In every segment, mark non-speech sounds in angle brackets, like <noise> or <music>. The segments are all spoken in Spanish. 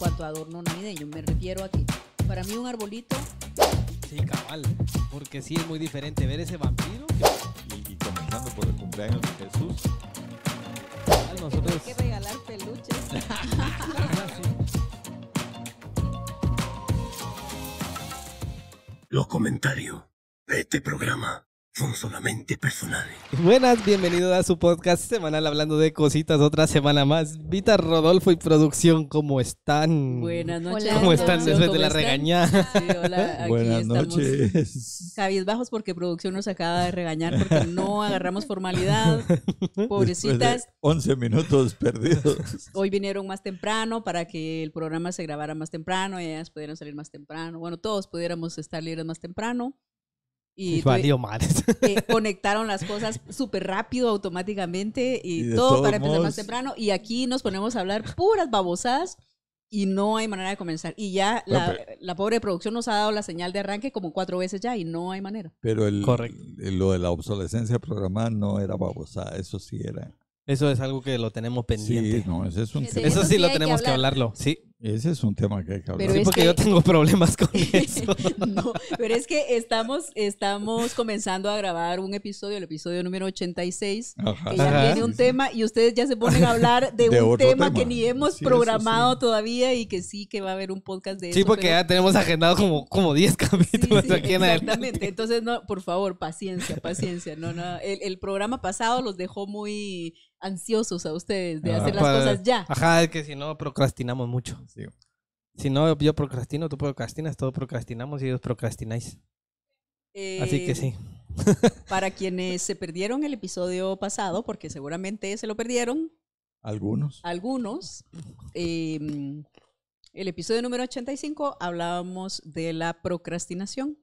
cuanto a adorno navideño, me refiero a ti. para mí un arbolito... Sí, cabal, porque sí es muy diferente ver ese vampiro. Y, comenzando por el cumpleaños de Jesús. Hay que regalar peluches. <laughs> Los comentarios de este programa son solamente personales. Buenas, bienvenidos a su podcast semanal hablando de cositas otra semana más. Vita Rodolfo y producción, ¿cómo están? Buenas noches. ¿Cómo están después de la regañada? hola, aquí <laughs> Buenas noches. Bajos porque producción nos acaba de regañar porque no agarramos formalidad. <laughs> Pobrecitas. 11 minutos perdidos. Hoy vinieron más temprano para que el programa se grabara más temprano y ellas pudieran salir más temprano. Bueno, todos pudiéramos estar libres más temprano. Y <laughs> <laughs> eh, conectaron las cosas súper rápido, automáticamente, y, todo para empezar más temprano. Y aquí nos ponemos a hablar puras babosadas y no hay manera de comenzar. Y ya la, pobre producción nos ha dado la señal de arranque como cuatro veces ya y no hay manera. Pero el, lo de la obsolescencia programada no era babosada, eso sí era. Eso es algo que lo tenemos pendiente. no, eso sí, lo tenemos que, que hablarlo, sí. Ese es un tema que hay que hablar. sí, porque yo tengo problemas con <laughs> eso. <laughs> pero es que estamos, estamos comenzando a grabar un episodio, el episodio número 86, que ya viene un tema y ustedes ya se ponen a hablar de, <laughs> un tema, que ni hemos programado todavía y que sí que va a haber un podcast de eso. Sí, porque ya tenemos agendado como, como 10 capítulos aquí en adelante. Exactamente. Entonces, no, por favor, paciencia, paciencia. No, no. el programa pasado los dejó muy ansiosos a ustedes de ah, hacer las pues, cosas ya. Ajá, es que si no, procrastinamos mucho. Si no, yo procrastino, tú procrastinas, todos procrastinamos y ellos procrastináis. Eh, Así que sí. <laughs> para quienes se perdieron el episodio pasado, porque seguramente se lo perdieron. Algunos. Algunos. Em, el episodio número 85 hablábamos de la procrastinación.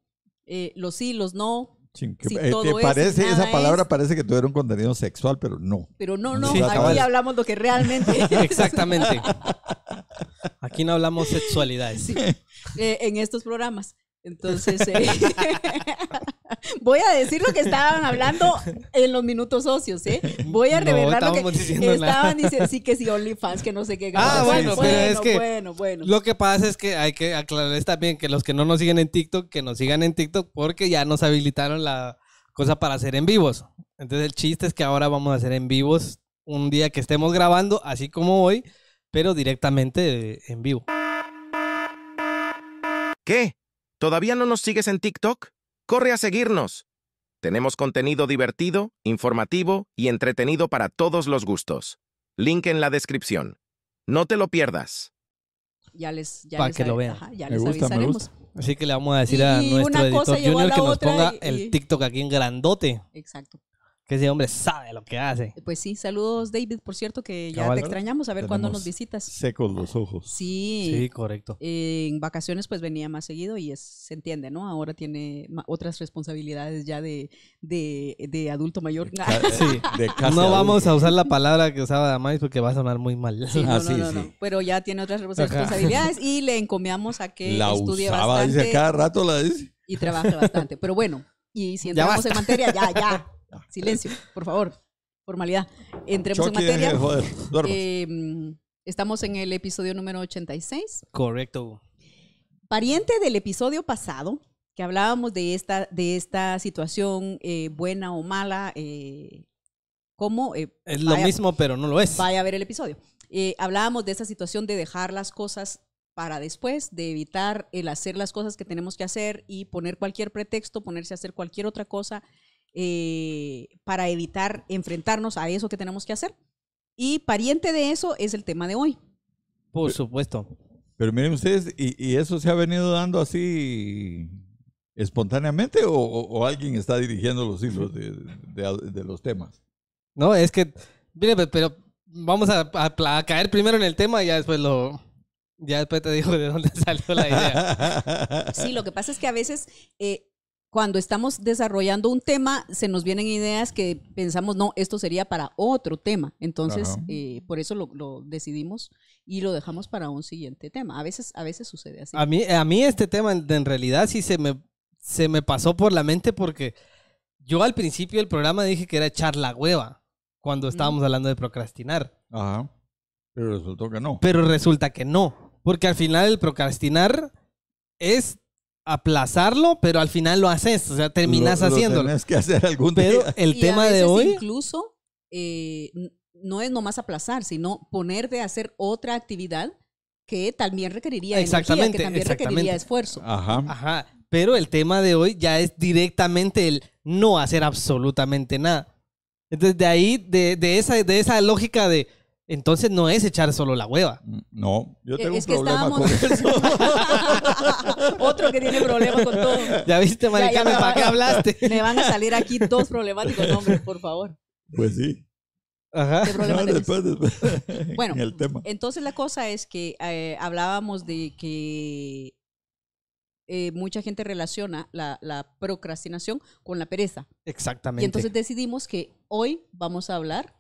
Eh, los sí, los no, eh, te parece, esa palabra parece que tuviera un contenido sexual, pero no. Pero no, no, aquí hablamos lo que realmente <laughs> Exactamente. Aquí no hablamos sexualidades. Sí. Eh, en estos programas. Entonces, eh, <laughs> voy a decir lo que estaban hablando en los minutos socios, ¿eh? Voy a revelar lo que estaban diciendo, sí que sí, OnlyFans, que no sé qué. Ah, bueno, bueno, es que bueno, lo que pasa es que hay que aclarar también que los que no nos siguen en TikTok, que nos sigan en TikTok porque ya nos habilitaron la cosa para hacer en vivos. Entonces, el chiste es que ahora vamos a hacer en vivos un día que estemos grabando, así como hoy, pero directamente en vivo. ¿Qué? ¿Todavía no nos sigues en TikTok? ¡Corre a seguirnos! Tenemos contenido divertido, informativo y entretenido para todos los gustos. Link en la descripción. No te lo pierdas. Ya les, para que lo vean. gusta, Así que le vamos a decir a nuestro editor que nos ponga el TikTok aquí en grandote. Exacto que ese hombre sabe lo que hace. Pues sí, saludos David, por cierto, que ya te extrañamos, a ver cuándo nos visitas. con los ojos. Sí. correcto. en vacaciones pues venía más seguido y se entiende, ¿no? Ahora tiene otras responsabilidades ya de, de, adulto mayor. <laughs> sí, de casa No vamos a usar la palabra que usaba Damaris porque va a sonar muy mal. Ah, Pero ya tiene otras responsabilidades y le encomiamos a que la usaba, bastante. Dice, cada rato la dice. Y trabaja bastante. Pero bueno, y si entramos en materia, ya, ya. <laughs> Ah. Silencio, por favor. Formalidad. Entremos en materia. Eh, em, estamos en el episodio número 86. Correcto. Pariente del episodio pasado, que hablábamos de esta, de esta situación eh, buena o mala, eh, ¿Cómo? es lo mismo, pero no lo es. Vaya a ver el episodio. hablábamos de esta situación de dejar las cosas para después, de evitar el hacer las cosas que tenemos que hacer y poner cualquier pretexto, ponerse a hacer cualquier otra cosa eh, para evitar enfrentarnos a eso que tenemos que hacer. Y pariente de eso es el tema de hoy. Por supuesto. Pero miren ustedes, ¿y, eso se ha venido dando así espontáneamente o, alguien está dirigiendo los ciclos de, los temas? No, es que, mire, pero vamos a, caer primero en el tema y ya después lo, ya después te digo de dónde <laughs> salió la idea. <laughs> Sí, lo que pasa es que a veces eh, cuando estamos desarrollando un tema, se nos vienen ideas que pensamos, no, esto sería para otro tema. Entonces, eh, por eso lo, decidimos y lo dejamos para un siguiente tema. A veces, a veces sucede así. A mí, a mí este tema en realidad sí se me, se me pasó por la mente porque yo al principio del programa dije que era echar la hueva cuando estábamos hablando de procrastinar. Ajá. Pero resultó que no. Pero resulta que no. Porque al final el procrastinar es aplazarlo, pero al final lo haces, o sea, terminas haciéndolo. Tienes que hacer algún pero el tema de hoy. Incluso eh, no es nomás aplazar, sino ponerte a hacer otra actividad que también requeriría exactamente, que también requeriría esfuerzo. Ajá. Ajá. Pero el tema de hoy ya es directamente el no hacer absolutamente nada. Entonces, de ahí, de esa, de esa lógica de entonces no es echar solo la hueva. No, yo eh, tengo es que problema estábamos... con eso. <laughs> Otro que tiene problemas con todo. Ya viste, Maricana, ¿para qué hablaste? Me van a salir aquí dos problemáticos hombre, por favor. Pues sí. Ajá. ¿Qué problema después, <laughs> Bueno, el tema. entonces la cosa es que eh, hablábamos de que eh, mucha gente relaciona la procrastinación con la pereza. Exactamente. Y entonces decidimos que hoy vamos a hablar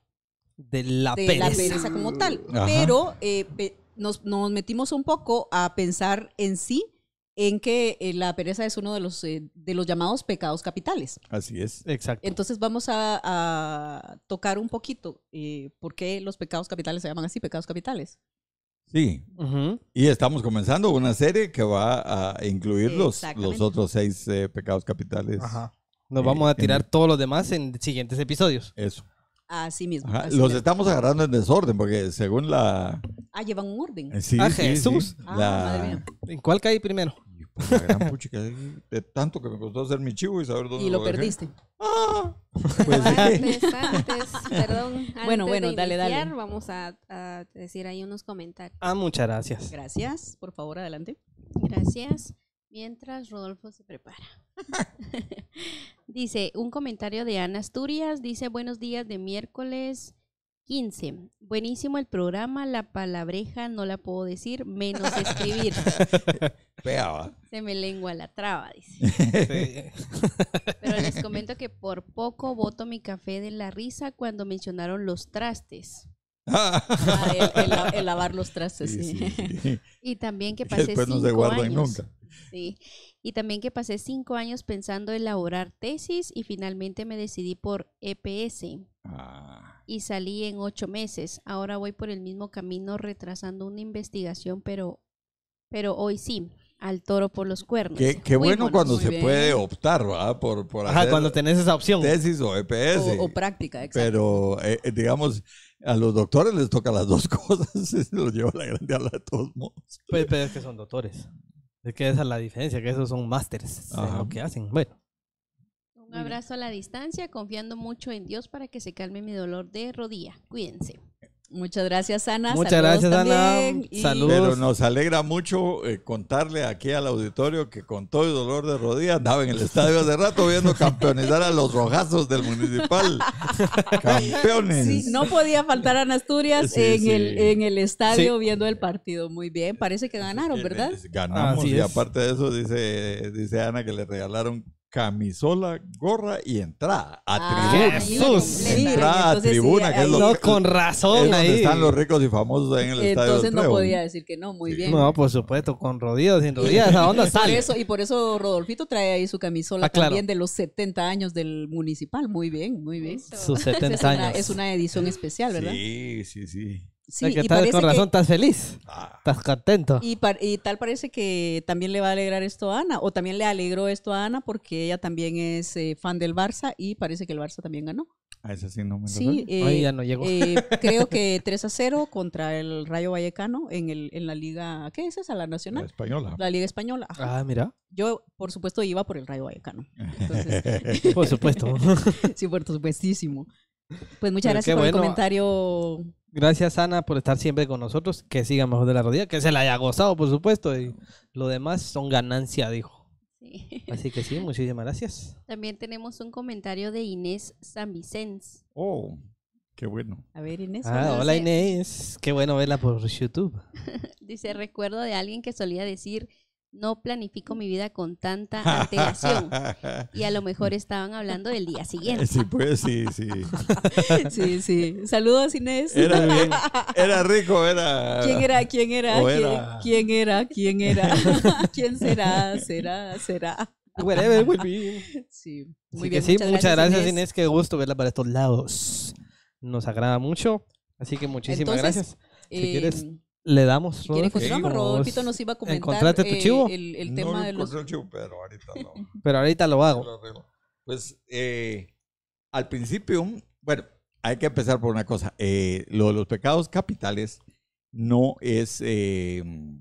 de la pereza. como tal. Pero eh, nos, metimos un poco a pensar en sí en que eh, la pereza es uno de los, eh, de los llamados pecados capitales. Así es, exacto. Entonces vamos a, tocar un poquito por qué los pecados capitales se llaman así, pecados capitales. Sí. Y estamos comenzando una serie que va a incluir los, los otros seis pecados capitales. Ajá. Nos vamos a tirar todos los demás en siguientes episodios. Eso. Así mismo. los estamos agarrando en desorden porque según la... Ah, llevan un orden. Eh, ah, sí, Jesús. Ah, ¿En cuál caí primero? La gran puchica, de tanto que me costó hacer mi chivo y saber dónde y lo, perdiste. Ah, pues, <laughs> antes, perdón. bueno, bueno, dale, dale. Vamos a, decir ahí unos comentarios. Ah, muchas gracias. Gracias, por favor, adelante. Gracias. Mientras Rodolfo se prepara. <laughs> dice, un comentario de Ana Asturias, dice, buenos días de miércoles 15. Buenísimo el programa, la palabreja no la puedo decir, menos escribir. <laughs> se me lengua la traba, dice. <laughs> Pero les comento que por poco voto mi café de la risa cuando mencionaron los trastes. Ah, el, <laughs> lavar los trastes, Y también que <laughs> pasé cinco años. nunca. Sí. Y también que pasé cinco años pensando elaborar tesis y finalmente me decidí por EPS. Ah. Y salí en ocho meses. Ahora voy por el mismo camino retrasando una investigación, pero, pero hoy sí al toro por los cuernos. Qué, bueno cuando se puede optar, Por, por cuando tenés esa opción. Tesis o EPS. O, práctica, exacto. Pero, eh, eh, digamos, a los doctores les toca las dos <laughs> cosas se los lleva la grande a de todos modos. Pues, pero es que son doctores. Es que esa es la diferencia, que esos son másters Es lo que hacen. Bueno. Un abrazo a la distancia, confiando mucho en Dios para que se calme mi dolor de rodilla. Cuídense. Muchas gracias, Ana. Muchas gracias, Ana. Saludos. Pero nos alegra mucho eh, contarle aquí al auditorio que con todo el dolor de rodillas andaba en el estadio hace rato viendo campeonizar a los rojazos del municipal. <laughs> Campeones. Sí, no podía faltar a Asturias en, El, en el estadio viendo el partido. Muy bien, parece que ganaron, ¿verdad? Ganamos y aparte de eso dice, dice Ana que le regalaron camisola, gorra y entrada a ah, tribuna. Entrada a tribuna, que es lo no, con razón ahí. Donde están los ricos y famosos en el entonces Entonces no podía decir que no, muy bien. No, por supuesto, con rodillas, y rodillas, ¿a dónde <laughs> sale? eso, y por eso Rodolfito trae ahí su camisola ah, también de los 70 años del municipal. Muy bien, muy bien. Sus 70 años. es una edición especial, ¿verdad? Sí, sí, sí. Sí, que y tal, con razón estás feliz, ah. estás contento. Y, tal parece que también le va a alegrar esto a Ana, o también le alegró esto a Ana porque ella también es eh, fan del Barça y parece que el Barça también ganó. Ah, ese sí no me lo Sí, eh, ya no llegó. Eh, <laughs> creo que 3 a 0 contra el Rayo Vallecano en, el, en la liga, ¿qué es esa? La nacional. La española. La liga española. Ah, mira. Yo, por supuesto, iba por el Rayo Vallecano. <laughs> por supuesto. <laughs> sí, por supuestísimo. Pues muchas gracias por el comentario Gracias, Ana, por estar siempre con nosotros. Que siga mejor de la rodilla, que se la haya gozado, por supuesto. Y lo demás son ganancia, dijo. Así que sí, <laughs> muchísimas gracias. También tenemos un comentario de Inés San Vicens. Oh, qué bueno. A ver, Inés. Ah, hola, Inés. Qué bueno verla por YouTube. <laughs> Dice, recuerdo de alguien que solía decir no planifico mi vida con tanta antelación. <laughs> y a lo mejor estaban hablando del día siguiente. Sí, pues sí, sí. <laughs> sí, sí. Saludos, Inés. <laughs> Era, rico, era. ¿Quién era? ¿Quién era? ¿Quién era? ¿Quién era? ¿Quién será? ¿Será? ¿Será? Whatever muy Sí. Muy bien, que sí, muchas, gracias, Inés. Qué gusto verla para estos lados. Nos agrada mucho. Así que muchísimas gracias. Si quieres em, le damos ¿Quién encontramos? Rodolfito nos iba a comentar ¿Encontraste tu eh, chivo? el, tema no de los... Chivo, pero ahorita no. <laughs> pero ahorita lo hago. Pues eh, al principio, bueno, hay que empezar por una cosa. Eh, lo de los pecados capitales no es eh, mm,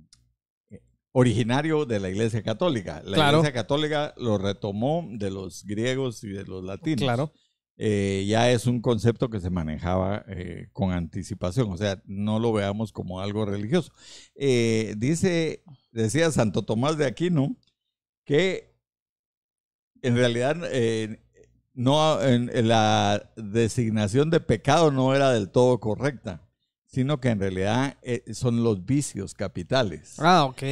originario de la Iglesia Católica. La Iglesia Católica lo retomó de los griegos y de los latinos. Claro. Eh, ya es un concepto que se manejaba eh, con anticipación, o sea, no lo veamos como algo religioso. Eh, dice, decía Santo Tomás de Aquino, que en realidad no, la designación de pecado no era del todo correcta, sino que en realidad eh, son los vicios capitales. Ah, ok.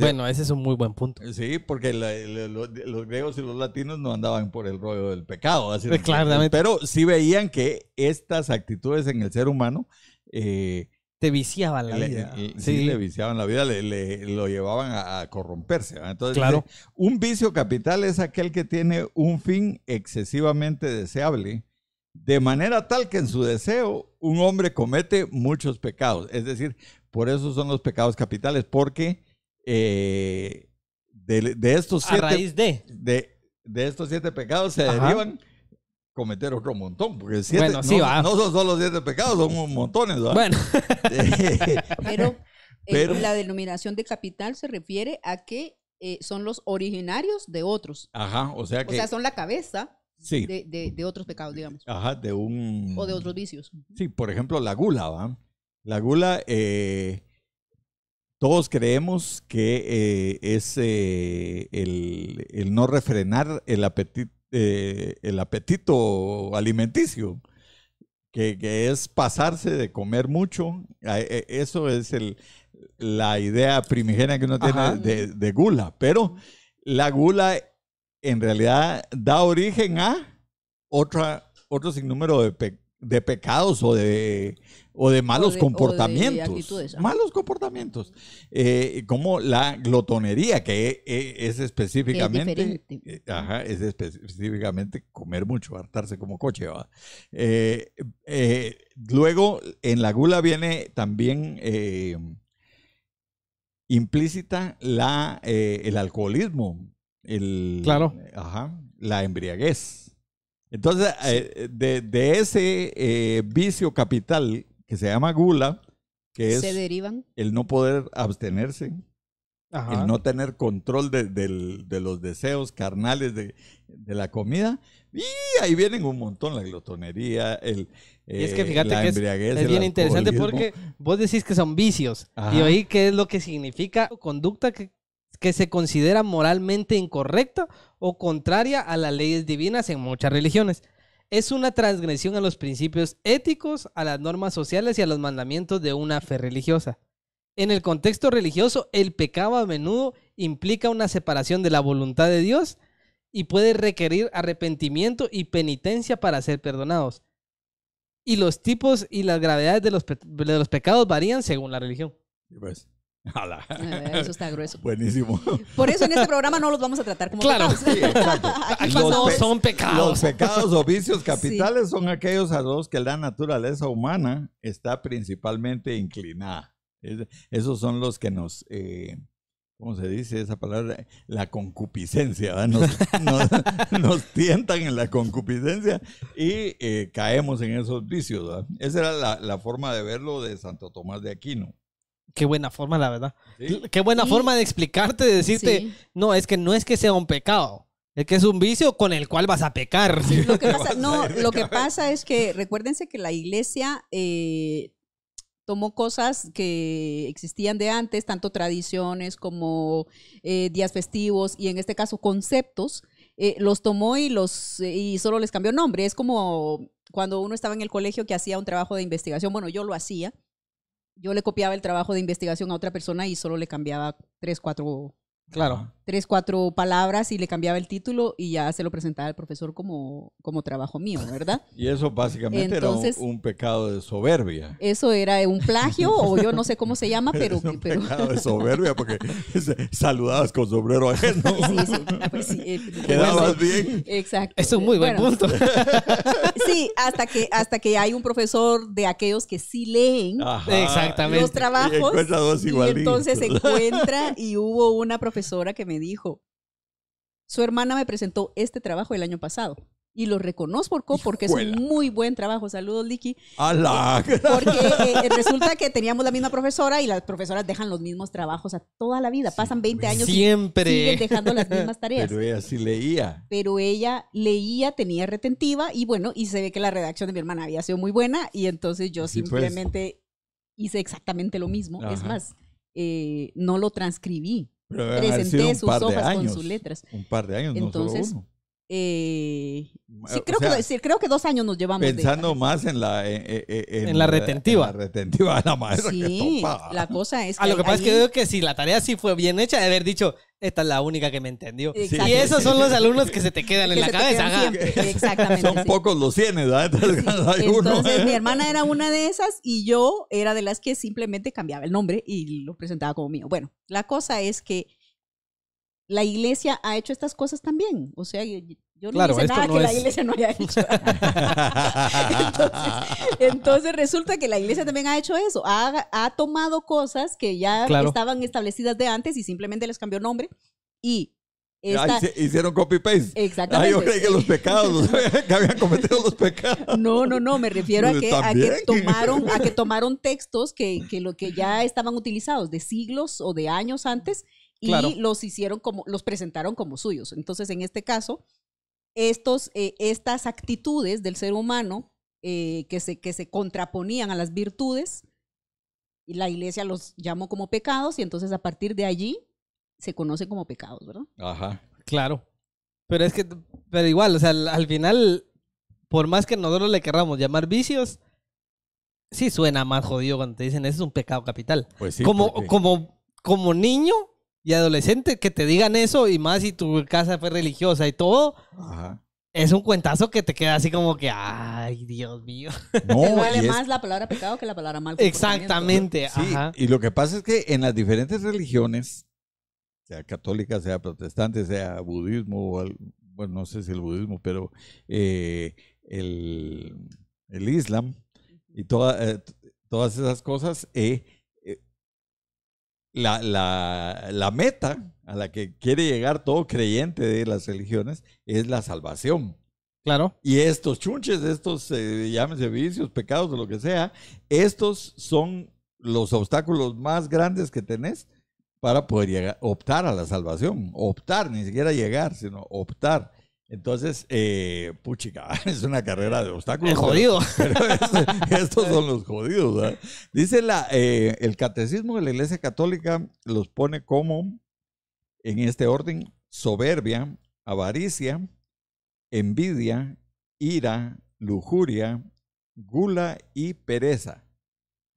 bueno, ese es un muy buen punto. Sí, porque los, griegos y los latinos no andaban por el rollo del pecado. Así <laughs> Pero sí veían que estas actitudes en el ser humano... Eh, te viciaban la vida. Eh, sí. le viciaban la vida, lo llevaban a, corromperse. Entonces, claro. un vicio capital es aquel que tiene un fin excesivamente deseable de manera tal que en su deseo un hombre comete muchos pecados. Es decir, por eso son los pecados capitales, porque eh, de, de, estos siete, raíz de. de. estos siete pecados se derivan cometer otro montón, porque bueno, no, son solo siete pecados, son montones. Bueno. <laughs> Eh, Pero, la denominación de capital se refiere a que eh, son los originarios de otros. Ajá, o sea que... O sea, son la cabeza de, otros pecados, digamos. de un... O de otros vicios. Sí, por ejemplo, la gula, ¿va? La gula, eh, todos creemos que eh, es eh, el, no refrenar el, apetito, el apetito alimenticio. Que, es pasarse de comer mucho. E, eso es la idea primigenia que uno tiene de, de, gula. Pero la gula en realidad da origen a otra, otro sinnúmero de, de pecados o de, o de malos comportamientos. malos comportamientos. Eh, como la glotonería, que eh, es, específicamente. Es eh, ajá, es específicamente comer mucho, hartarse como coche. luego, en la gula viene también implícita la, el alcoholismo el, claro. Ajá, la embriaguez. Entonces, eh, eh, de, de, ese eh, vicio capital que se llama gula, que es ¿Se derivan? el no poder abstenerse, Ajá. el no tener control de, de los deseos carnales de, la comida, y ahí vienen un montón, la glotonería, el... es que fíjate que es, bien interesante porque vos decís que son vicios y oí qué es lo que significa conducta que que se considera moralmente incorrecta o contraria a las leyes divinas en muchas religiones. Es una transgresión a los principios éticos, a las normas sociales y a los mandamientos de una fe religiosa. En el contexto religioso, el pecado a menudo implica una separación de la voluntad de Dios y puede requerir arrepentimiento y penitencia para ser perdonados. Y los tipos y las gravedades de los, pecados varían según la religión. <laughs> Eso está grueso. <laughs> Buenísimo. Por eso en este programa no los vamos a tratar como pecados. <laughs> los son pecados. Los pecados o vicios capitales son aquellos a los que la naturaleza humana está principalmente inclinada. esos son los que nos, eh, ¿cómo se dice esa palabra? La concupiscencia. Nos, tientan en la concupiscencia y eh, caemos en esos vicios. Esa era la forma de verlo de Santo Tomás de Aquino qué buena forma, la verdad. Qué buena forma de explicarte, de decirte, no, es que no es que sea un pecado. Es que es un vicio con el cual vas a pecar. Lo que <laughs> pasa, no, lo que pasa es que recuérdense que la iglesia eh, tomó cosas que existían de antes, tanto tradiciones como eh, días festivos y en este caso conceptos, eh, los tomó y los y solo les cambió nombre. Es como cuando uno estaba en el colegio que hacía un trabajo de investigación, bueno, yo lo hacía yo le copiaba el trabajo de investigación a otra persona y solo le cambiaba tres, cuatro Claro. Tres, cuatro palabras y le cambiaba el título y ya se lo presentaba al profesor como, como trabajo mío, ¿verdad? <laughs> y eso básicamente era un, pecado de soberbia. Eso era un plagio o yo no sé cómo se llama, <laughs> pero... un pecado de <laughs> soberbia porque saludabas con sombrero ajeno. sí, sí, pues eh, Quedabas bien. Exacto. Es un muy buen punto. sí, hasta que, hasta que hay un profesor de aquellos que sí leen los trabajos. y entonces se encuentra y hubo una profesora profesora que me dijo, su hermana me presentó este trabajo el año pasado. Y lo reconozco porque es un muy buen trabajo. Saludos, Liki. Eh, porque eh, eh, resulta que teníamos la misma profesora y las profesoras dejan los mismos trabajos a toda la vida. Pasan 20 años Siempre. dejando las mismas <laughs> tareas. Pero ella sí leía. Pero ella leía, tenía retentiva y bueno, y se ve que la redacción de mi hermana había sido muy buena y entonces yo pues. simplemente hice exactamente lo mismo. Es más, no lo transcribí pero presenté sus hojas años, con sus letras. Un par de años, Entonces, no solo uno. Eh, mm, creo, que, creo que dos años nos llevamos. Pensando más en la, eh, eh, en, la retentiva. la retentiva la Sí, la cosa es ah, que. A lo que pasa es que veo que si la tarea sí fue bien hecha, de haber dicho, esta es la única que me entendió. Y esos son los alumnos que se te quedan <laughs> en la cabeza. Son pocos los cienes, ¿verdad? Entonces mi hermana era una de esas y yo era de las que simplemente cambiaba el nombre y lo presentaba como mío. Bueno, la cosa es que la iglesia ha hecho estas cosas también. O sea, yo, no claro, nada que la iglesia no haya hecho. <laughs> entonces, resulta que la iglesia también ha hecho eso. Ha, ha tomado cosas que ya estaban establecidas de antes y simplemente les cambió nombre. Y hicieron copy-paste. Exactamente. yo creí que los pecados, <laughs> que habían cometido los pecados. No, no, no, me refiero a que, a que, tomaron, a que tomaron textos que, que, lo que ya estaban utilizados de siglos o de años antes y los hicieron como, los presentaron como suyos. Entonces, en este caso, estos, eh, estas actitudes del ser humano eh, que, se, que se contraponían a las virtudes, y la iglesia los llamó como pecados, y entonces a partir de allí se conocen como pecados, ¿verdad? Ajá, claro. Pero es que, pero igual, o sea, al, final, por más que nosotros le querramos llamar vicios, sí suena más jodido cuando te dicen, ese es un pecado capital. Pues como, como, como niño, y adolescente, que te digan eso, y más si tu casa fue religiosa y todo, es un cuentazo que te queda así como que, ay, Dios mío. No, duele <laughs> más la palabra pecado que la palabra mal. Exactamente. Sí, y lo que pasa es que en las diferentes religiones, sea católica, sea protestante, sea budismo, o bueno, no sé si el budismo, pero eh, el, Islam y eh, todas esas cosas, eh, la, la, meta a la que quiere llegar todo creyente de las religiones es la salvación. Claro. Y estos chunches, estos, eh, llámese vicios, pecados o lo que sea, estos son los obstáculos más grandes que tenés para poder optar a la salvación. Optar, ni siquiera llegar, sino optar. Entonces, eh, puchica, <laughs> es una carrera de obstáculos. jodido. <laughs> estos son los jodidos. Dice la, eh, el catecismo de la Iglesia Católica los pone como, en este orden, soberbia, avaricia, envidia, ira, lujuria, gula y pereza.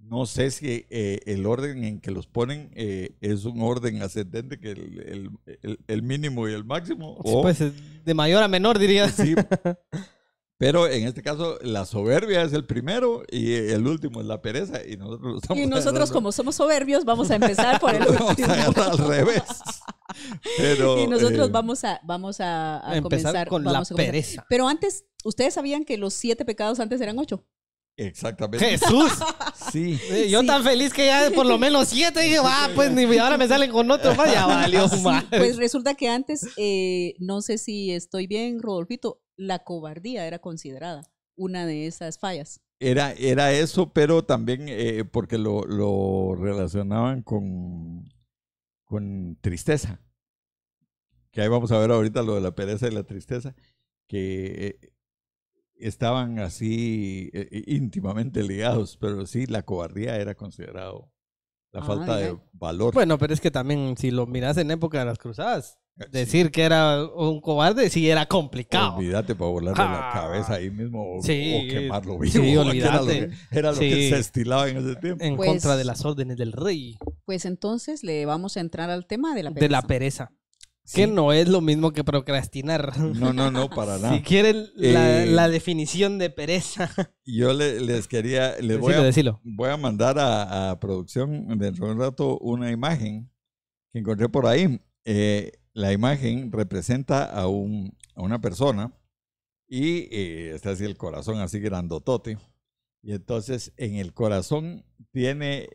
No sé si eh, el orden en que los ponen eh, es un orden ascendente, que el, el, mínimo y el máximo. pues, eh, de mayor a menor, diría. <laughs> Pero en este caso, la soberbia es el primero y el último es la pereza. Y nosotros, como somos soberbios, vamos a empezar por el <laughs> último. al revés. Pero, y nosotros vamos a, comenzar con la pereza. Pero antes, ¿ustedes sabían que los siete pecados antes eran ocho? Exactamente. Jesús. <laughs> Sí. Eh, yo tan feliz que ya por lo menos siete. Dije, va, ah, pues ni ahora me salen con otro. falla ya valió Pues resulta que antes, eh, no sé si estoy bien, Rodolfito, la cobardía era considerada una de esas fallas. Era, era eso, pero también eh, porque lo, relacionaban con, con tristeza. Que ahí vamos a ver ahorita lo de la pereza y la tristeza. Que estaban así eh, eh, íntimamente ligados, pero sí, la cobardía era considerado la ah, falta de valor. Bueno, pero es que también si lo miras en época de las cruzadas, eh, decir que era un cobarde sí era complicado. Olvídate para volarle la cabeza ahí mismo o, quemarlo vivo. Sí, <laughs> olvídate. Era lo, que, se estilaba en ese tiempo. En pues contra de las órdenes del rey. Pues entonces le vamos a entrar al tema De la pereza. Que no es lo mismo que procrastinar. No, no, no, para <laughs> nada. Si quieren eh, la, definición de pereza. <laughs> Yo les quería, les voy, a, decirlo. voy a mandar a, producción dentro de un rato una imagen que encontré por ahí. Eh, la imagen representa a, una persona y eh, está así el corazón, así grandotote. Y entonces en el corazón tiene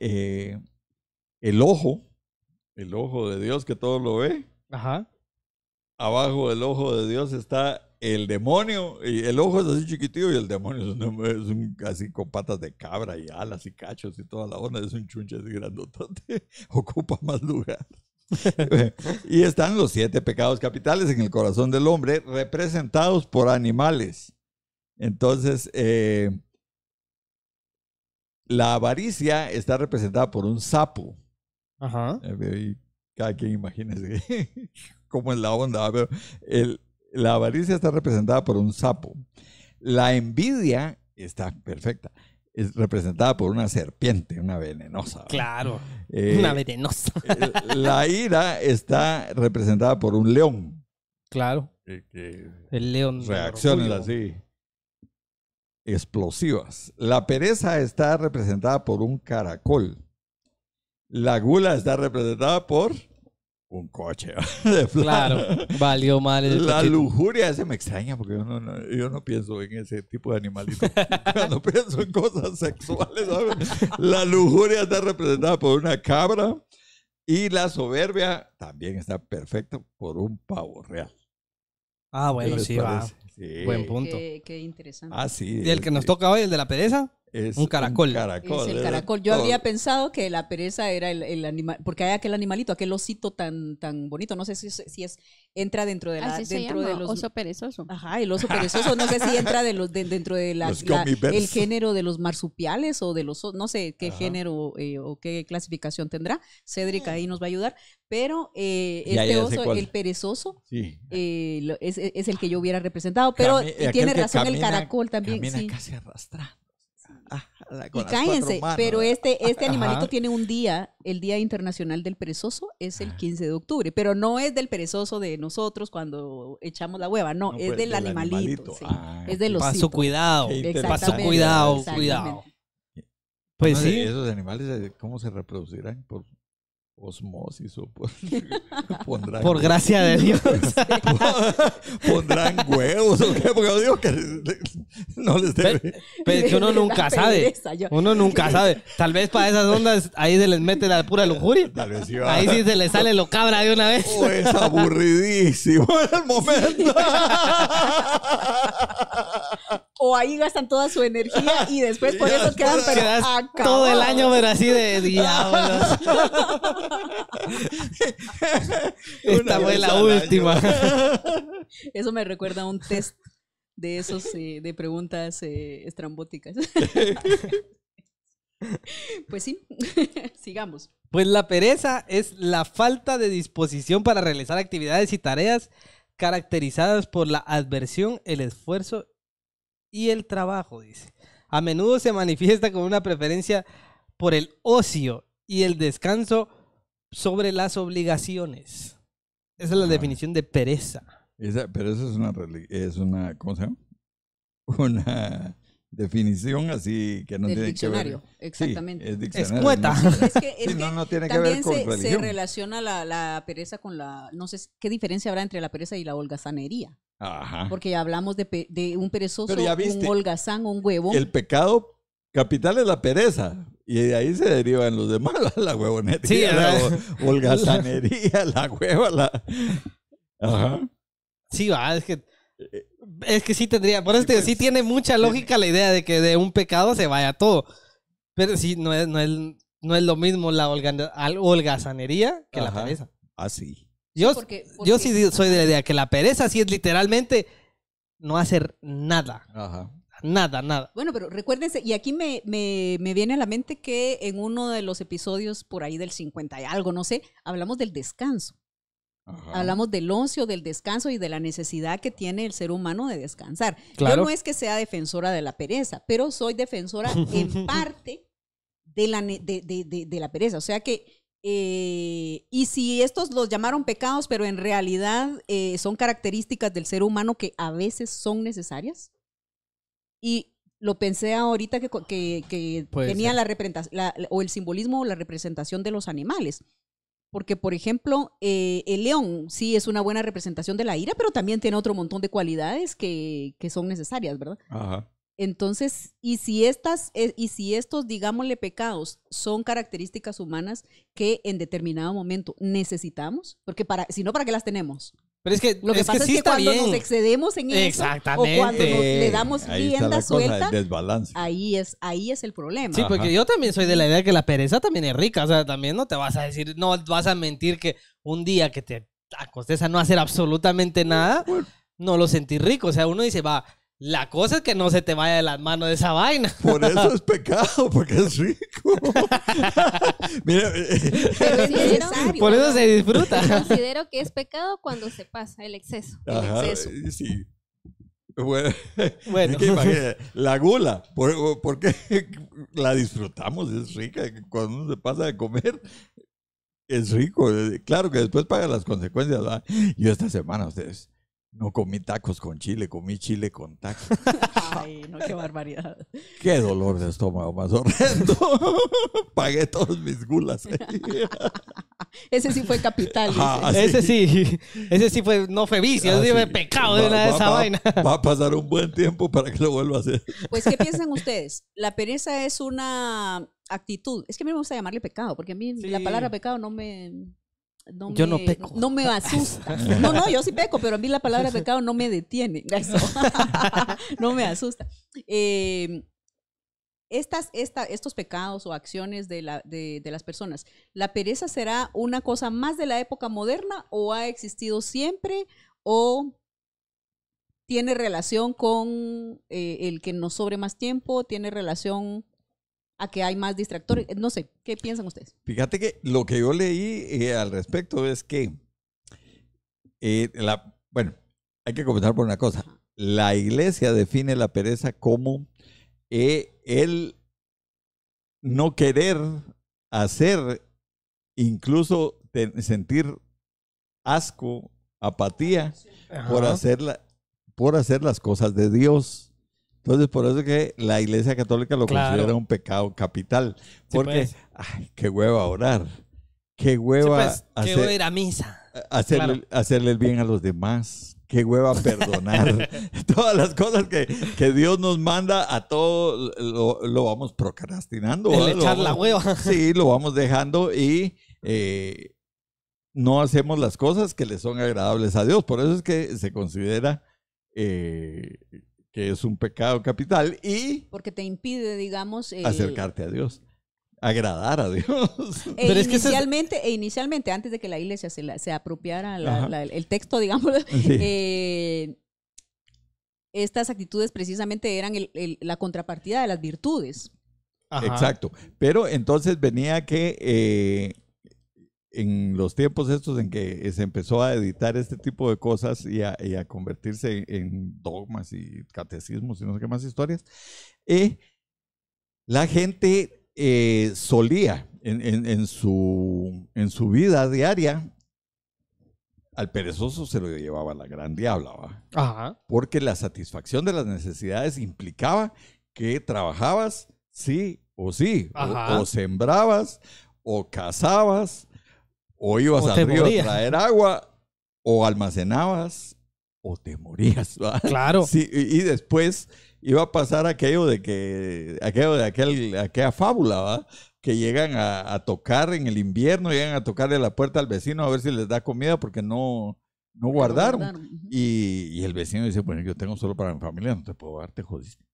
el ojo, el ojo de Dios que todo lo ve Ajá. Abajo del ojo de Dios está el demonio. Y el ojo es así chiquitito y el demonio es, así con patas de cabra y alas y cachos y toda la onda. Es un chunche así grandotote. <laughs> Ocupa más lugar. <laughs> y están los siete pecados capitales en el corazón del hombre, representados por animales. Entonces, eh, la avaricia está representada por un sapo. Ajá cada quien imagínese <laughs> cómo es la onda, la avaricia está representada por un sapo. La envidia está perfecta. Es representada por una serpiente, una venenosa. Claro, eh, una venenosa. Eh, la ira está representada por un león. Claro. el león. Reacciones así explosivas. La pereza está representada por un caracol la gula está representada por un coche. <laughs> De claro, valió mal el La lujuria, ese me extraña porque yo no, pienso en ese tipo de animalito. <laughs> no pienso en cosas sexuales, ¿sabes? la lujuria está representada por una cabra y la soberbia también está perfecta por un pavo real. Ah, bueno, sí, va. Buen punto. Qué, qué interesante. Ah, sí. ¿Y el que nos toca hoy, el de la pereza? es un caracol. Es el caracol. Yo había pensado que la pereza era el, animal, porque hay aquel animalito, aquel osito tan, tan bonito, no sé si, es, entra dentro de la... oso perezoso. Ajá, el oso <laughs> perezoso, no sé si entra de los, dentro de el género de los marsupiales o de los, no sé qué género eh, o qué clasificación tendrá. Cédric mm. ahí nos va a ayudar, pero eh, este oso, el perezoso, eh, es, el que yo hubiera representado, pero tiene razón el caracol también. Camina casi arrastrado y cállense, pero este, este animalito tiene un día, el Día Internacional del Perezoso es el 15 ah. de octubre, pero no es del perezoso de nosotros cuando echamos la hueva, no, pues, ah, es del, animalito, es de los Paso cuidado, paso cuidado, cuidado. Pues sí. Esos animales, eh, ¿cómo se reproducirán? Por osmosis o por, <laughs> pondrán por gracia de Dios <laughs> pondrán huevos o qué porque yo digo que no les debe pero, que uno <laughs> nunca sabe uno nunca sabe tal vez para esas ondas ahí se les mete la pura lujuria ahí sí se les sale lo cabra de una vez oh, es aburridísimo en el momento o ahí gastan toda su energía y después por eso quedan pero todo el año así de diablos esta fue la última. <laughs> Eso me recuerda a un test de esos eh, de preguntas eh, estrambóticas. <laughs> Pues sí, <laughs> sigamos. Pues la pereza es la falta de disposición para realizar actividades y tareas caracterizadas por la adversión, el esfuerzo y el trabajo, dice. A menudo se manifiesta con una preferencia por el ocio y el descanso sobre las obligaciones. Esa es la definición de pereza. Esa, pero eso es una, es una, ¿cómo se llama? <laughs> Una definición así que no tiene que ver. Exactamente. es diccionario, es que, es que no, no, tiene que ver con se, se relaciona la, la, pereza con la, no sé qué diferencia habrá entre la pereza y la holgazanería. Ajá. Porque ya hablamos de, de un perezoso, un holgazán, un huevo. El pecado capital es la pereza. Y de ahí se derivan los demás, la huevonería, sí, la holgazanería, la hueva, la... Ajá. Sí, va, es que... Eh, eh. Es que sí tendría, por eso sí tiene mucha lógica la idea de que de un pecado se vaya todo. Pero sí, no es, no no es lo mismo la holgazanería que la pereza. Ah, sí. Yo, yo sí soy de la idea que la pereza sí es literalmente no hacer nada. Ajá. Nada, nada. Bueno, pero recuérdense, y aquí me, viene a la mente que en uno de los episodios por ahí del 50 y algo, no sé, hablamos del descanso. Hablamos del ocio, del descanso y de la necesidad que tiene el ser humano de descansar. Yo no es que sea defensora de la pereza, pero soy defensora en <laughs> parte de la, de, la pereza. O sea que, eh, y si estos los llamaron pecados, pero en realidad eh, son características del ser humano que a veces son necesarias, y lo pensé ahorita que, que, tenía la representación, o el simbolismo o la representación de los animales. Porque, por ejemplo, eh, el león sí es una buena representación de la ira, pero también tiene otro montón de cualidades que, que son necesarias, ¿verdad? Ajá. Entonces, y si estas, eh, y si estos, digámosle, pecados son características humanas que en determinado momento necesitamos, porque para, si no, ¿para qué las tenemos? Pero es que lo que pasa es que cuando nos excedemos en eso o cuando le damos ahí rienda suelta, ahí es ahí es el problema. Sí, porque yo también soy de la idea que la pereza también es rica, o sea, también no te vas a decir, no vas a mentir que un día que te acostes a no hacer absolutamente nada, no lo sentís rico, o sea, uno dice, va, la cosa es que no se te vaya de las manos esa vaina. Por eso es <laughs> pecado, porque es rico. Mira, por eso se disfruta. Considero que es pecado cuando se pasa el exceso. exceso. Eh, sí. Bueno, <laughs> la gula, ¿por, porque <laughs> la disfrutamos? Es rica. Cuando uno se pasa de comer, es rico. Eh, claro que después paga las consecuencias. ¿verdad? Yo esta semana, ustedes, no comí tacos con chile, comí chile con tacos. <laughs> Ay, no, qué barbaridad. Qué dolor de estómago más horrendo. <laughs> Pagué todos mis gulas. <laughs> ese sí fue capital. Ah, ese sí, ese sí fue, no fue vicio, ah, pecado va, de una de esa vaina. Va a pasar un buen tiempo para que lo vuelva a hacer. Pues, ¿qué piensan ustedes? La pereza es una actitud. Es que a mí me gusta llamarle pecado, porque a mí la palabra pecado no me, no yo no peco. No me asusta. No, no, yo sí peco, pero a mí la palabra pecado no me detiene. <laughs> no me asusta. Em, estas, estos pecados o acciones de, la, de, las personas, ¿la pereza será una cosa más de la época moderna o ha existido siempre o tiene relación con eh, el que nos sobre más tiempo, tiene relación a que hay más distractores. No sé, ¿qué piensan ustedes? Fíjate que lo que yo leí eh, al respecto es que, eh, la, bueno, hay que comenzar por una cosa. La iglesia define la pereza como eh, el no querer hacer, incluso sentir asco, apatía por hacer, por hacer las cosas de Dios. Entonces, por eso es que la Iglesia Católica lo considera un pecado capital. Pues. Porque, ay, qué hueva orar. Qué hueva, pues, hacer, ir a misa. Hacerle, el bien a los demás qué hueva perdonar. <laughs> Todas las cosas que, Dios nos manda a todo lo, vamos procrastinando. El echar la hueva. <laughs> Sí, lo vamos dejando y eh, no hacemos las cosas que le son agradables a Dios. Por eso es que se considera eh, que es un pecado capital y... Porque te impide, digamos... Eh, acercarte a Dios, agradar a Dios. <laughs> inicialmente, e inicialmente, antes de que la iglesia se, apropiara el texto, digamos, <laughs> eh, estas actitudes precisamente eran la contrapartida de las virtudes. Exacto. Pero entonces venía que eh, en los tiempos estos en que se empezó a editar este tipo de cosas y a, convertirse en dogmas y catecismos y no sé qué más historias, eh, la gente eh, solía en, su, vida diaria, al perezoso se lo llevaba la gran diabla, Ajá. porque la satisfacción de las necesidades implicaba que trabajabas sí o sí, o, o sembrabas o cazabas o ibas al río a traer agua, o almacenabas, o te morías. <laughs> Claro. y, después iba a pasar aquello de que, aquello de aquel, aquella fábula, va que llegan a, tocar en el invierno, llegan a tocar tocarle la puerta al vecino a ver si les da comida porque no, no guardaron. Y, el vecino dice, bueno, yo tengo solo para mi familia, no te puedo dar, te jodiste.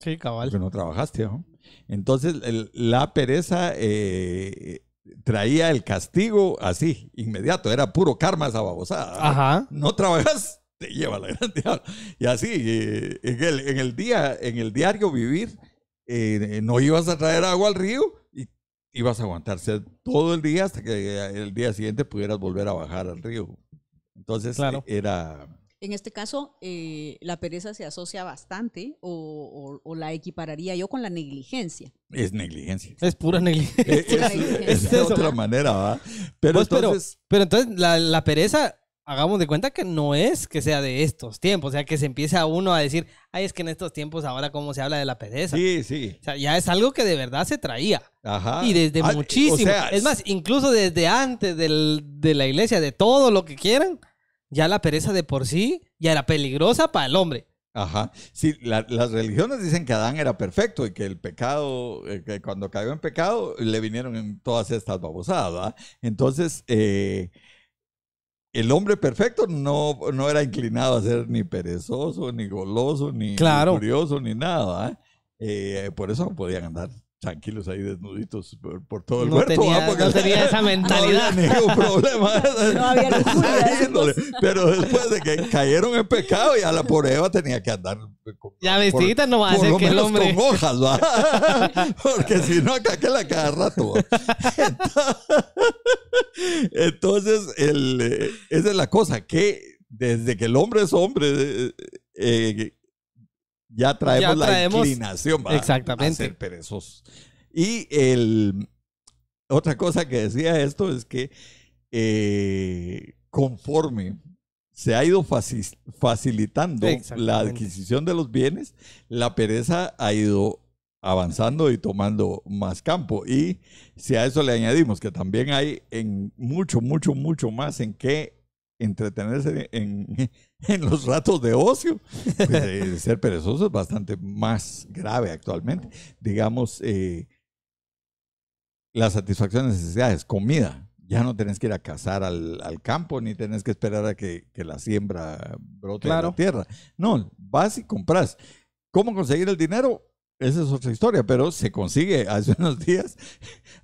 Sí, cabal. Porque no trabajaste, ¿no? Entonces, la pereza eh, traía el castigo así, inmediato. Era puro karma esa babosada. Ajá. No trabajas, te lleva la gran diablo. Y así, eh, en, el, día, en el diario vivir, eh, eh, no ibas a traer agua al río y ibas a aguantarse todo el día hasta que el día siguiente pudieras volver a bajar al río. Entonces era en este caso, eh, la pereza se asocia bastante o, la equipararía yo con la negligencia. Es negligencia. Es pura negligencia. Es, de otra manera, ¿va? Pero, pues, entonces... la, pereza hagamos de cuenta que no es que sea de estos tiempos, o sea, que se empieza uno a decir, ay, es que en estos tiempos ahora cómo se habla de la pereza. Sí, sí. O sea, ya es algo que de verdad se traía. Ajá. Y desde muchísimo. es más, incluso desde antes de la iglesia, de todo lo que quieran, ya la pereza de por sí ya era peligrosa para el hombre. Ajá. Sí, las religiones dicen que Adán era perfecto y que el pecado, eh, que cuando cayó en pecado, le vinieron en todas estas babosadas. Entonces, eh, el hombre perfecto no, era inclinado a ser ni perezoso, ni goloso, ni, claro. ni curioso, ni nada. Eh, por eso no podían andar tranquilos ahí desnuditos por, todo el no huerto. no tenía esa mentalidad. <laughs> No había ningún problema. <laughs> no había ningún Pero después de que cayeron en pecado, ya la pobre Eva tenía que andar. ya vestidita no va a ser que el hombre. Con hojas, ¿va? <laughs> Porque si no, acá que la cada rato. Entonces, el, eh, esa es la cosa, que desde que el hombre es hombre, eh, eh, ya traemos, la inclinación exactamente. a ser perezosos. Y otra cosa que decía esto es que eh, conforme se ha ido facilitando la adquisición de los bienes, la pereza ha ido avanzando y tomando más campo. Y si a eso le añadimos que también hay en mucho, mucho, mucho más en qué entretenerse en, <laughs> en los ratos de ocio. Pues, <laughs> ser perezoso es bastante más grave actualmente. Digamos, eh, la satisfacción de necesidades, comida. Ya no tenés que ir a cazar al, campo ni tenés que esperar a que, la siembra brote en la tierra. No, vas y compras. ¿Cómo conseguir el dinero? Esa es otra historia, pero se consigue. <laughs> Hace unos días,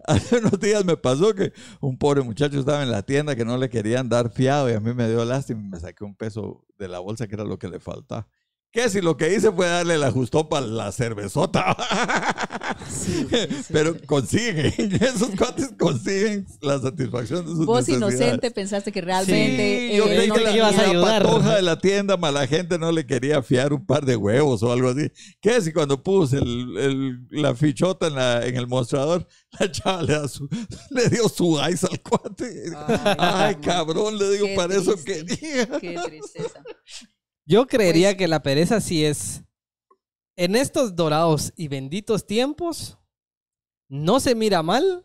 hace unos días me pasó que un pobre muchacho estaba en la tienda que no le querían dar fiado y a mí me dio lástima y me saqué un peso de la bolsa que era lo que le faltaba. ¿Qué si lo que hice fue darle la justo para la cervezota. <laughs> Pero consiguen, <laughs> esos cuates consiguen la satisfacción de sus Vos inocente pensaste que realmente eh, no que ibas a ayudar. patoja de la tienda, mala gente no le quería fiar un par de huevos o algo así. ¿Qué si cuando puse la fichota en, la, en, el mostrador, <laughs> la chava le, dio su ice al cuate. Ay, cabrón, le digo, para eso quería. Qué tristeza. Yo creería pues que la pereza sí es. En estos dorados y benditos tiempos, no se mira mal,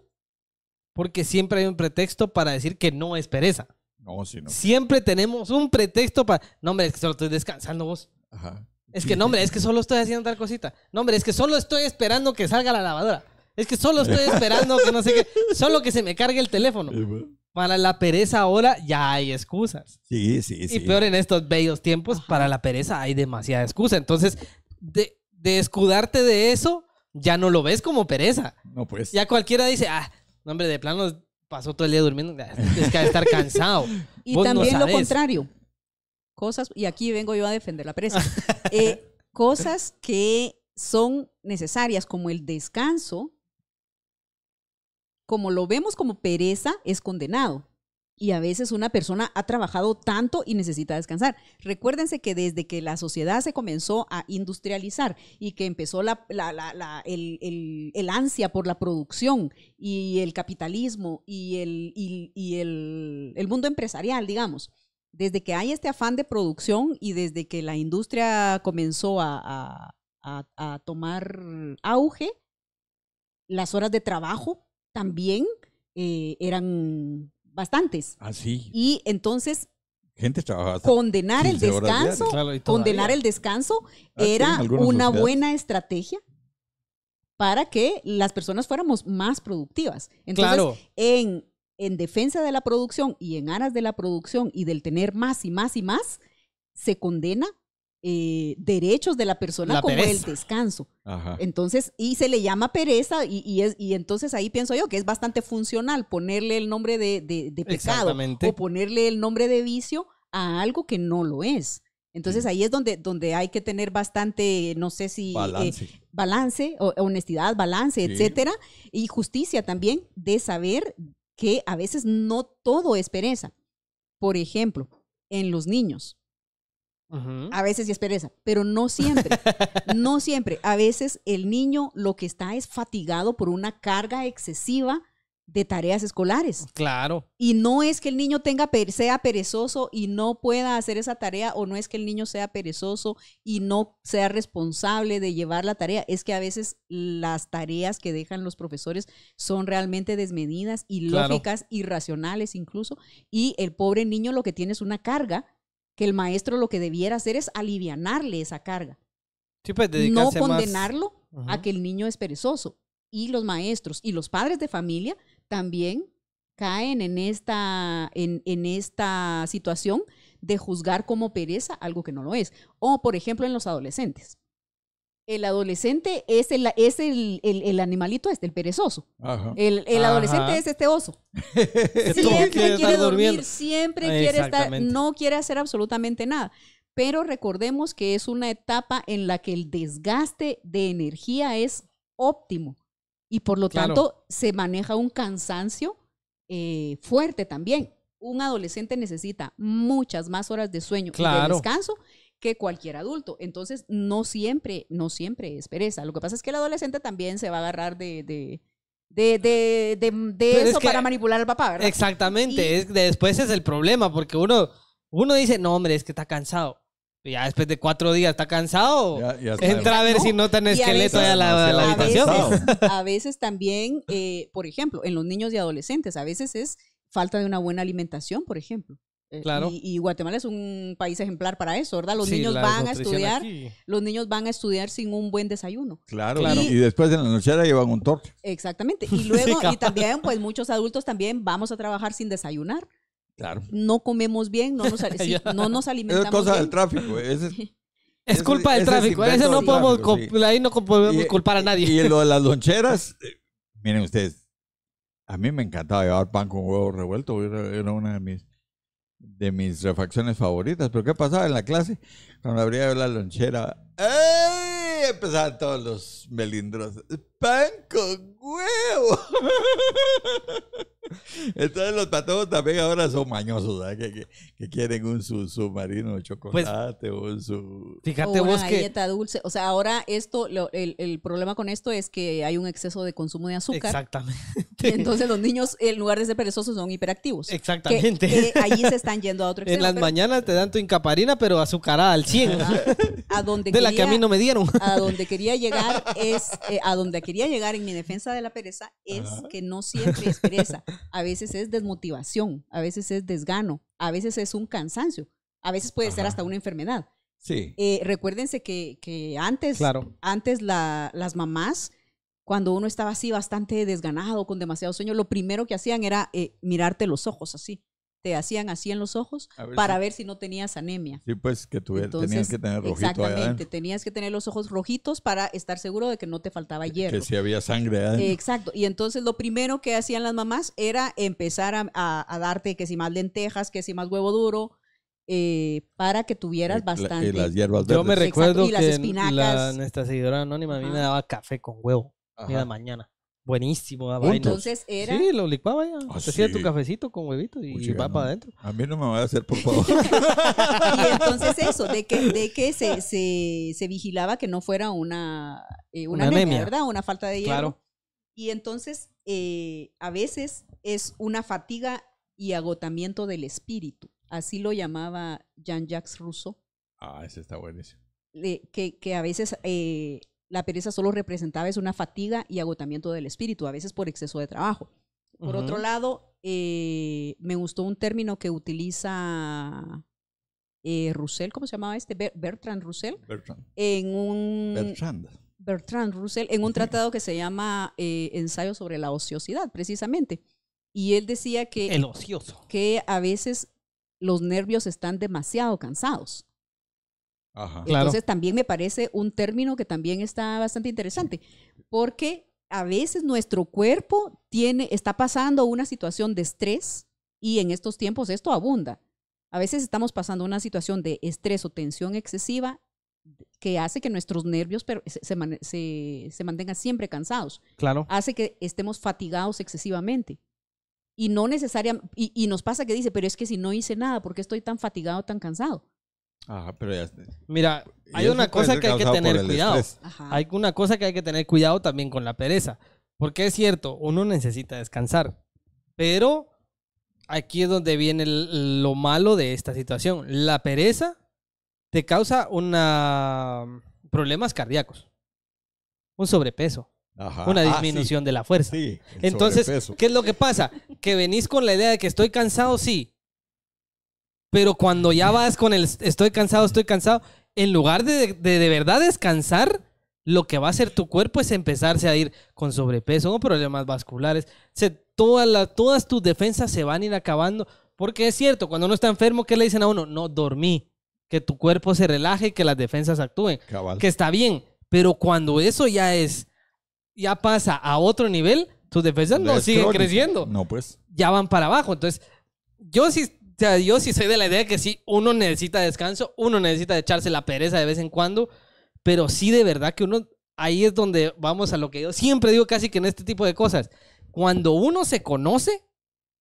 porque siempre hay un pretexto para decir que no es pereza. No, sí, no. Siempre tenemos un pretexto para. No, hombre, es que solo estoy descansando vos. Ajá. Es que no, hombre, es que solo estoy haciendo tal cosita. No, hombre, es que solo estoy esperando que salga la lavadora. Es que solo estoy <laughs> esperando que no sé qué. Solo que se me cargue el teléfono. Pues. Para la pereza ahora ya hay excusas. Sí, sí, y sí. Y peor en estos bellos tiempos, para la pereza hay demasiada excusa. Entonces, de, escudarte de eso, ya no lo ves como pereza. No, pues. Ya cualquiera dice, ah, hombre, de plano pasó todo el día durmiendo, es que estar cansado. <laughs> y también lo contrario. Cosas, y aquí vengo yo a defender la pereza. <laughs> Eh, cosas que son necesarias, como el descanso, como lo vemos como pereza, es condenado. Y a veces una persona ha trabajado tanto y necesita descansar. Recuérdense que desde que la sociedad se comenzó a industrializar y que empezó el, ansia por la producción y el capitalismo y, el, mundo empresarial, digamos, desde que hay este afán de producción y desde que la industria comenzó a tomar auge, las horas de trabajo también eh, eran bastantes. Así. Ah, y entonces gente condenar el descanso, condenar el descanso ah, era una buena estrategia para que las personas fuéramos más productivas. Entonces, en, en defensa de la producción y en aras de la producción y del tener más y más y más, se condena eh, derechos de la persona como el descanso. Entonces, y se le llama pereza y, es, y entonces ahí pienso yo que es bastante funcional ponerle el nombre de, de, pecado o ponerle el nombre de vicio a algo que no lo es. Entonces ahí es donde, donde hay que tener bastante, no sé si balance, eh, honestidad, balance, etcétera, y justicia también de saber que a veces no todo es pereza. Por ejemplo, en los niños, a veces sí es pereza, pero no siempre. no <laughs> siempre. A veces el niño lo que está es fatigado por una carga excesiva de tareas escolares. Claro. Y no es que el niño tenga sea perezoso y no pueda hacer esa tarea o no es que el niño sea perezoso y no sea responsable de llevar la tarea, es que a veces las tareas que dejan los profesores son realmente desmedidas, ilógicas, lógicas, irracionales incluso y el pobre niño lo que tiene es una carga que el maestro lo que debiera hacer es alivianarle esa carga. Pues, no condenarlo a que el niño es perezoso. Y los maestros y los padres de familia también caen en esta, en esta situación de juzgar como pereza algo que no lo es. O, por ejemplo, en los adolescentes. El adolescente es el, es el, animalito este, el perezoso. El, adolescente es este oso. <laughs> siempre quiere dormir, siempre quiere estar, no quiere hacer absolutamente nada. Pero recordemos que es una etapa en la que el desgaste de energía es óptimo y por lo tanto se maneja un cansancio eh, fuerte también. Un adolescente necesita muchas más horas de sueño y de descanso que cualquier adulto. Entonces, no siempre, no siempre es pereza. Lo que pasa es que el adolescente también se va a agarrar de, de de, de, eso para manipular al papá, ¿verdad? Exactamente, es, después es el problema, porque uno, uno dice, no, hombre, es que está cansado. ya después de cuatro días está cansado. entra a ver si no tan esqueleto a, la, habitación. A veces, también, eh, por ejemplo, en los niños y adolescentes, a veces es falta de una buena alimentación, por ejemplo. Eh, claro. Y, Guatemala es un país ejemplar para eso, ¿verdad? Los niños van a estudiar, los niños van a estudiar sin un buen desayuno. Claro, claro. Y, después en la lonchera llevan un torte. Exactamente. <laughs> Y luego, y también, pues muchos adultos también vamos a trabajar sin desayunar. Claro. No comemos bien, no nos, <laughs> alimentamos no Es cosa del tráfico. <laughs> es culpa del tráfico. Ese, no podemos, ahí no podemos culpar a nadie. Y lo de las loncheras, eh, miren ustedes, a mí me encantaba llevar pan con huevo revuelto. Era una de mis de mis refacciones favoritas. Pero ¿qué pasaba en la clase? Cuando abría la lonchera, ¡Ey! Empezaban todos los melindros. ¡Pan con huevo! <laughs> Entonces los patojos también ahora son mañosos, ¿sabes? Que, quieren un su, submarino de pues, chocolate o un Fíjate una galleta dulce. O sea, ahora esto, el, problema con esto es que hay un exceso de consumo de azúcar. Exactamente. Entonces los niños, en lugar de ser perezosos, son hiperactivos. Exactamente. allí se están yendo a otro <laughs> En las mañanas te dan tu incaparina, pero azucarada al 100. A donde de la que a mí no me dieron. A donde quería llegar es... Eh, a donde quería llegar en mi defensa de la pereza es que no siempre es pereza a veces es desmotivación, a veces es desgano, a veces es un cansancio, a veces puede ser hasta una enfermedad. Sí. Eh, recuérdense que, antes, claro. antes las mamás, cuando uno estaba así bastante desganado, con demasiado sueño, lo primero que hacían era eh, mirarte los ojos así te hacían así en los ojos para ver si no tenías anemia. Sí, pues que tuve, tenías que tener rojito Exactamente, tenías que tener los ojos rojitos para estar seguro de que no te faltaba hierro. Que si había sangre Exacto, y entonces lo primero que hacían las mamás era empezar a, darte que si más lentejas, que si más huevo duro, eh, para que tuvieras eh, bastante. Y las hierbas Yo me recuerdo que nuestra seguidora anónima a mí me daba café con huevo a la mañana. Buenísimo, ah, Entonces era. Sí, lo licuaba ya. Ah, Te hacía tu cafecito con huevito y, chupaba para adentro. A mí no me va a hacer, por favor. <laughs> y entonces eso, de que, de que se, se, vigilaba que no fuera una, eh, una, anemia, ¿verdad? Una falta de hierro. Claro. Y entonces, eh, a veces es una fatiga y agotamiento del espíritu. Así lo llamaba Jean-Jacques Rousseau. Ah, ese está buenísimo. que, que a veces eh, la pereza solo representaba es una fatiga y agotamiento del espíritu, a veces por exceso de trabajo. Por otro lado, eh, me gustó un término que utiliza eh, Russell, ¿cómo se llamaba este? Bertrand Russell. Bertrand. En un, Bertrand. en un tratado que se llama eh, Ensayo sobre la ociosidad, precisamente. Y él decía que... El ocioso. Que a veces los nervios están demasiado cansados. Entonces también me parece un término que también está bastante interesante, porque a veces nuestro cuerpo tiene, está pasando una situación de estrés y en estos tiempos esto abunda. A veces estamos pasando una situación de estrés o tensión excesiva que hace que nuestros nervios se, se, mantengan siempre cansados. Claro. Hace que estemos fatigados excesivamente. Y no necesariamente, y, nos pasa que dice, pero es que si no hice nada, ¿por qué estoy tan fatigado, tan cansado? Ah, pero Mira, hay una cosa que hay que tener cuidado. Hay una cosa que hay que tener cuidado también con la pereza. Porque es cierto, uno necesita descansar. Pero aquí es donde viene lo malo de esta situación. La pereza te causa problemas cardíacos, un sobrepeso, una ah, disminución de la fuerza. Entonces, ¿qué es lo que pasa? Que venís con la idea de que estoy cansado, sí, pero cuando ya vas con el estoy cansado, estoy cansado, en lugar de de, de verdad descansar, lo que va a hacer tu cuerpo es empezarse a ir con sobrepeso, con problemas vasculares. Se, todas todas tus defensas se van a ir acabando. Porque es cierto, cuando uno está enfermo, ¿qué le dicen a uno? No, dormí. Que tu cuerpo se relaje y que las defensas actúen. Que está bien. Pero cuando eso ya es, ya pasa a otro nivel, tus defensas no siguen creciendo. No, pues. Ya van para abajo. Entonces, yo sí, o sea, yo sí soy de la idea que sí, uno necesita descanso, uno necesita echarse la pereza de vez en cuando, pero sí de verdad que uno, ahí es donde vamos a lo que yo siempre digo casi que en este tipo de cosas. Cuando uno se conoce,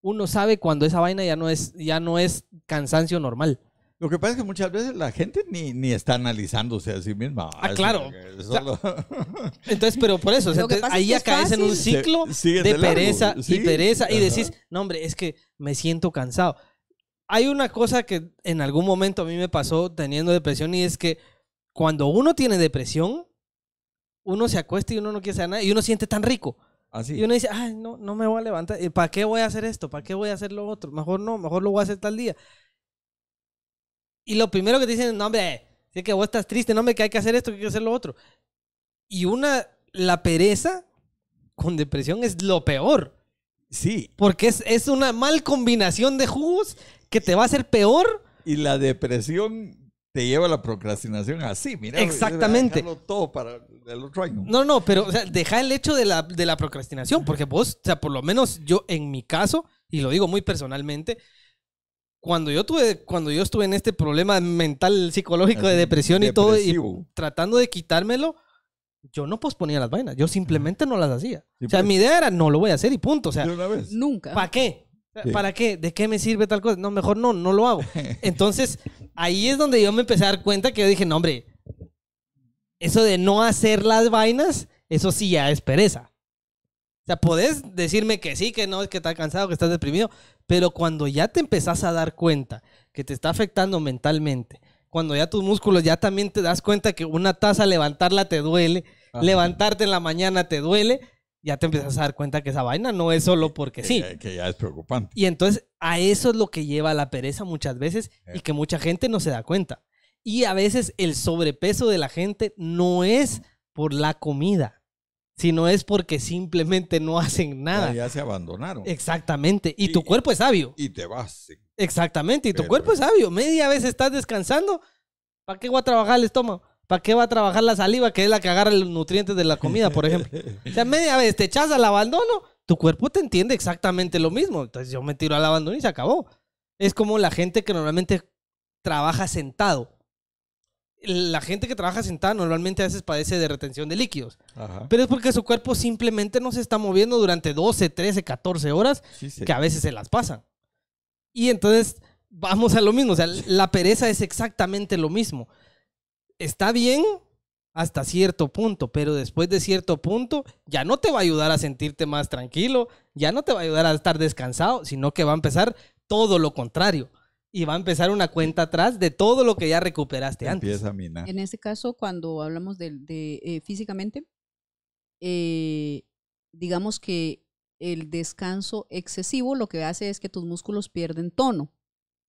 uno sabe cuando esa vaina ya no es, ya no es cansancio normal. Lo que pasa es que muchas veces la gente ni, ni está analizándose a sí misma. Ah, claro. <laughs> entonces, pero por eso, ahí ya caes en un ciclo de pereza y pereza y decís, no hombre, es que me siento cansado hay una cosa que en algún momento a mí me pasó teniendo depresión y es que cuando uno tiene depresión, uno se acuesta y uno no quiere hacer nada y uno siente tan rico. Así. Ah, y uno dice, ay, no, no me voy a levantar. Eh, ¿Para qué voy a hacer esto? ¿Para qué voy a hacer lo otro? Mejor no, mejor lo voy a hacer tal día. Y lo primero que te dicen, no, hombre, que vos estás triste, no, hombre, que hay que hacer esto, que hay que hacer lo otro. Y una, la pereza con depresión es lo peor. Sí. Porque es, una mal combinación de jugos que te va a hacer peor. Y la depresión te lleva a la procrastinación así, mira. Exactamente. todo para el otro año. No, no, pero deja el hecho de la, procrastinación, porque vos, o sea, por lo menos yo en mi caso, y lo digo muy personalmente, cuando yo tuve, cuando yo estuve en este problema mental, psicológico de depresión y todo, y tratando de quitármelo, yo no posponía las vainas, yo simplemente no las hacía. o sea, pues. mi idea era no lo voy a hacer y punto. O sea, nunca. ¿Para qué? ¿Para qué? ¿De qué me sirve tal cosa? No, mejor no, no lo hago. <laughs> Entonces, ahí es donde yo me empecé a dar cuenta que yo dije, no, hombre, eso de no hacer las vainas, eso sí ya es pereza. O sea, podés decirme que sí, que no, es que estás cansado, que estás deprimido, pero cuando ya te empezás a dar cuenta que te está afectando mentalmente, cuando ya tus músculos ya también te das cuenta que una taza levantarla te duele, levantarte en la mañana te duele, ya te empiezas a dar cuenta que esa vaina no es solo porque sí. que ya es preocupante. Y entonces a eso es lo que lleva la pereza muchas veces y eh. que mucha gente no se da cuenta. Y a veces el sobrepeso de la gente no es por la comida, sino es porque simplemente no hacen nada. Ya, se abandonaron. Exactamente. Y, y tu cuerpo es sabio. Y te vas. Exactamente, y tu cuerpo es sabio. Media vez estás descansando. ¿Para qué va a trabajar el estómago? ¿Para qué va a trabajar la saliva, que es la que agarra los nutrientes de la comida, por ejemplo? O sea, media vez te echas al abandono, tu cuerpo te entiende exactamente lo mismo. Entonces yo me tiro al abandono y se acabó. Es como la gente que normalmente trabaja sentado. La gente que trabaja sentada normalmente a veces padece de retención de líquidos. Pero es porque su cuerpo simplemente no se está moviendo durante 12, 13, 14 horas que a veces se las pasan. Y entonces vamos a lo mismo, o sea, la pereza es exactamente lo mismo. Está bien hasta cierto punto, pero después de cierto punto ya no te va a ayudar a sentirte más tranquilo, ya no te va a ayudar a estar descansado, sino que va a empezar todo lo contrario y va a empezar una cuenta atrás de todo lo que ya recuperaste antes. Empieza a minar. En este caso, cuando hablamos de, eh, físicamente, eh, digamos que el descanso excesivo lo que hace es que tus músculos pierden tono.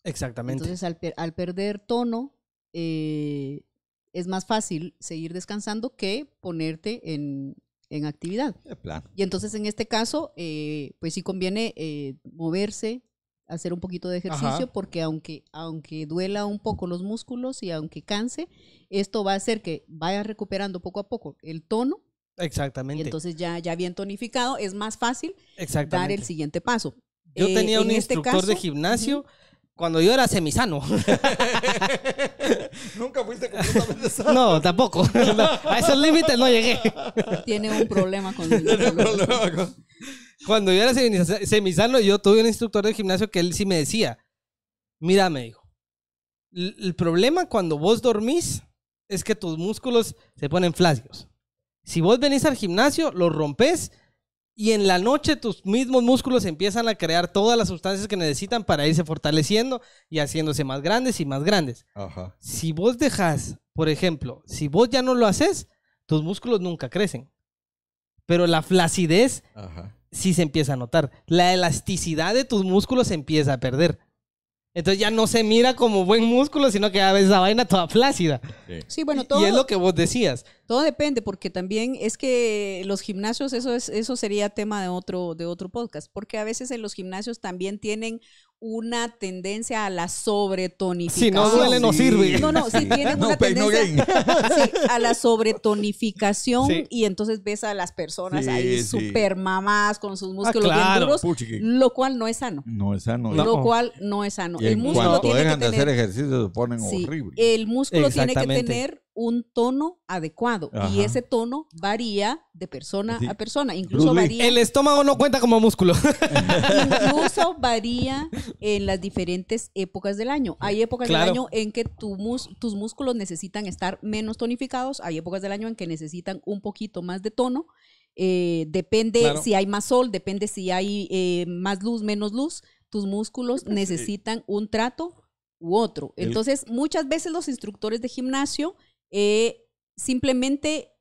Exactamente. Entonces, al, al perder tono, eh, es más fácil seguir descansando que ponerte en, actividad. Eh, y entonces, en este caso, eh, pues sí conviene moverse, hacer un poquito de ejercicio, porque aunque, aunque duela un poco los músculos y aunque canse, esto va a hacer que vayas recuperando poco a poco el tono Exactamente. Y entonces ya, ya bien tonificado, es más fácil dar el siguiente paso. Yo eh, tenía un este instructor de gimnasio. Cuando yo era semisano. <laughs> Nunca fuiste completamente sano. No, tampoco. <laughs> a esos límites no llegué. Tiene un problema con. <laughs> Tiene problema Cuando yo era semisano, yo tuve un instructor de gimnasio que él sí me decía: Mira, me dijo, el problema cuando vos dormís es que tus músculos se ponen flácidos. Si vos venís al gimnasio, lo rompes y en la noche tus mismos músculos empiezan a crear todas las sustancias que necesitan para irse fortaleciendo y haciéndose más grandes y más grandes. Si vos dejas, por ejemplo, si vos ya no lo haces, tus músculos nunca crecen. Pero la flacidez sí se empieza a notar. La elasticidad de tus músculos se empieza a perder. Entonces ya no se mira como buen músculo, sino que a veces la vaina toda flácida. Sí, bueno, todo. Y es lo que vos decías. Todo depende, porque también es que los gimnasios, eso, es, eso sería tema de otro, de otro podcast, porque a veces en los gimnasios también tienen una tendencia a la sobretonificación. Si no duele, no sirve. No, no, si sí <laughs> no, una tendencia <laughs> a la sobretonificación y entonces ves a las personas ahí súper mamás con sus ah, músculos ah, bien duros, lo cual no es sano. No es sano. Lo cual no es sano. Y el músculo tiene de hacer ejercicio se ponen horrible. El músculo tiene que tener un tono adecuado y ese tono varía de persona a persona, incluso varía El estómago no cuenta como músculo. <laughs> incluso varía en las diferentes épocas del año. Hay épocas del año en que tus músculos necesitan estar menos tonificados, hay épocas del año en que necesitan un poquito más de tono. Eh, depende si hay más sol, depende si hay eh, más luz, menos luz. Tus músculos necesitan un trato u otro. Entonces, muchas veces los instructores de gimnasio eh, simplemente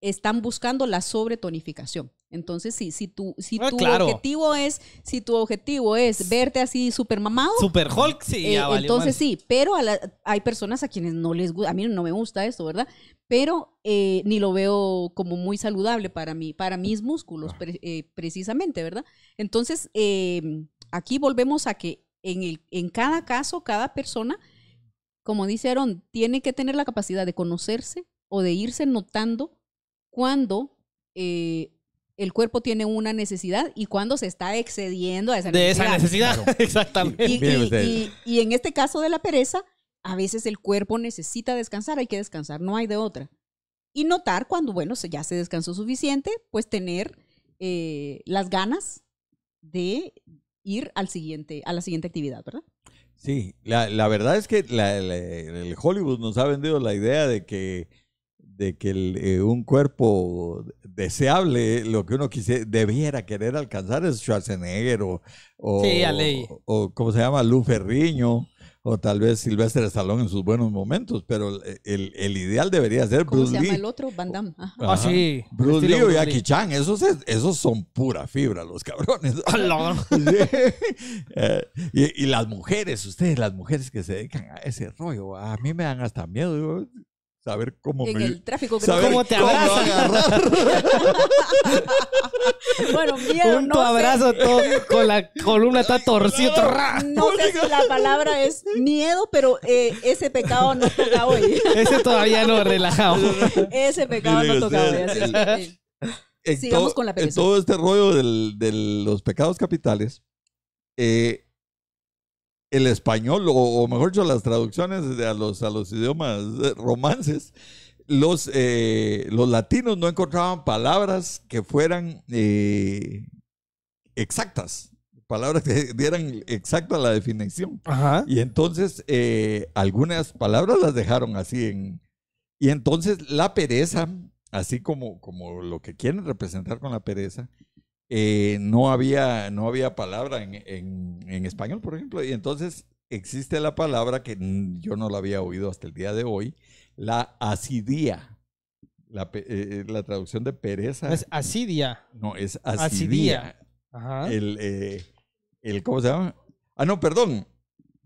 están buscando la sobretonificación. Entonces, sí, si ah, tu, si tu objetivo es, si tu objetivo es verte así súper mamado. Super Hulk, sí. Eh, entonces sí, pero hay personas a quienes no les gusta, a mí no me gusta esto, ¿verdad? Pero eh, ni lo veo como muy saludable para mí, para mis músculos, ah. precisamente, ¿verdad? Entonces, aquí volvemos a que en, el, en cada caso, cada persona como dice Aaron, tiene que tener la capacidad de conocerse o de irse notando cuando eh, el cuerpo tiene una necesidad y cuando se está excediendo a esa necesidad. De esa necesidad, <laughs> exactamente. Y, en este caso de la pereza, a veces el cuerpo necesita descansar, hay que descansar, no hay de otra. Y notar cuando, bueno, ya se descansó suficiente, pues tener eh, las ganas de ir al siguiente, a la siguiente actividad, ¿verdad? Sí, la, la verdad es que el Hollywood nos ha vendido la idea de que, de que eh, un cuerpo deseable, lo que uno quise, debiera querer alcanzar es Schwarzenegger o, o, ¿cómo se llama? Lou Ferriño o tal vez Sylvester Stallone en sus buenos momentos, pero el, ideal debería ser ¿Cómo se el otro? Van Damme. Ah, sí. Bruce Lee o Jackie Chan, esos, son pura fibra, los cabrones. <laughs> <laughs> Eh, y, las mujeres, ustedes, las mujeres que se dedican a ese rollo, a mí me dan hasta miedo saber cómo en el tráfico saber cómo te abrazan. <laughs> bueno, miedo, Un no abrazo todo con la columna está torcida. No, sé si la palabra es miedo, pero eh, ese pecado no toca hoy. ese todavía no relajado. ese pecado no toca hoy. Sigamos con la en todo este rollo de los pecados capitales, eh, el español, o, mejor dicho, las traducciones de a, los, a los idiomas eh, romances, los, eh, los latinos no encontraban palabras que fueran eh, exactas, palabras que <laughs> dieran exacta la definición. Y entonces algunas palabras las dejaron así en... Y entonces la pereza, así como, como lo que quieren representar con la pereza, eh, no, había, no había palabra en, en, español, por ejemplo, y entonces existe la palabra que yo no la había oído hasta el día de hoy, la asidía, La, eh, eh, la traducción de pereza. es asidia. No, es asidía. El, el, ¿cómo se llama? Ah, no, perdón.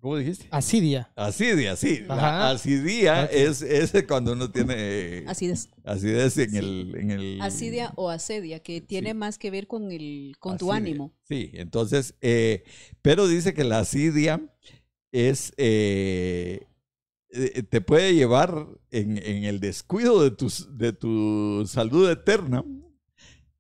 ¿Cómo dijiste? Asidia. Asidia, sí. asidia es, es, cuando uno tiene así acidez en, el, Asidia o asedia, que tiene más que ver con, el, con tu ánimo. Sí, entonces, eh, pero dice que la asidia es... Eh, eh, te puede llevar en, el descuido de tu, de tu salud eterna,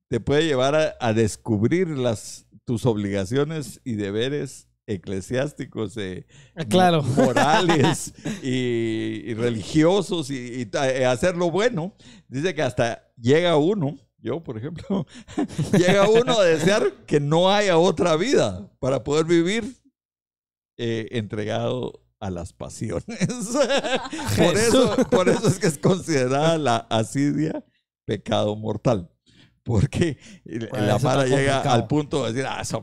te puede llevar a, descubrir las, tus obligaciones y deberes eclesiásticos, eh, ah, morales <laughs> y, religiosos y, eh, hacer lo bueno. Dice que hasta llega uno, yo por ejemplo, <laughs> llega uno a desear que no haya otra vida para poder vivir eh, entregado a las pasiones. <laughs> por, eso, por eso es que es considerada la asidia pecado mortal porque la mara llega al punto de decir, ah, son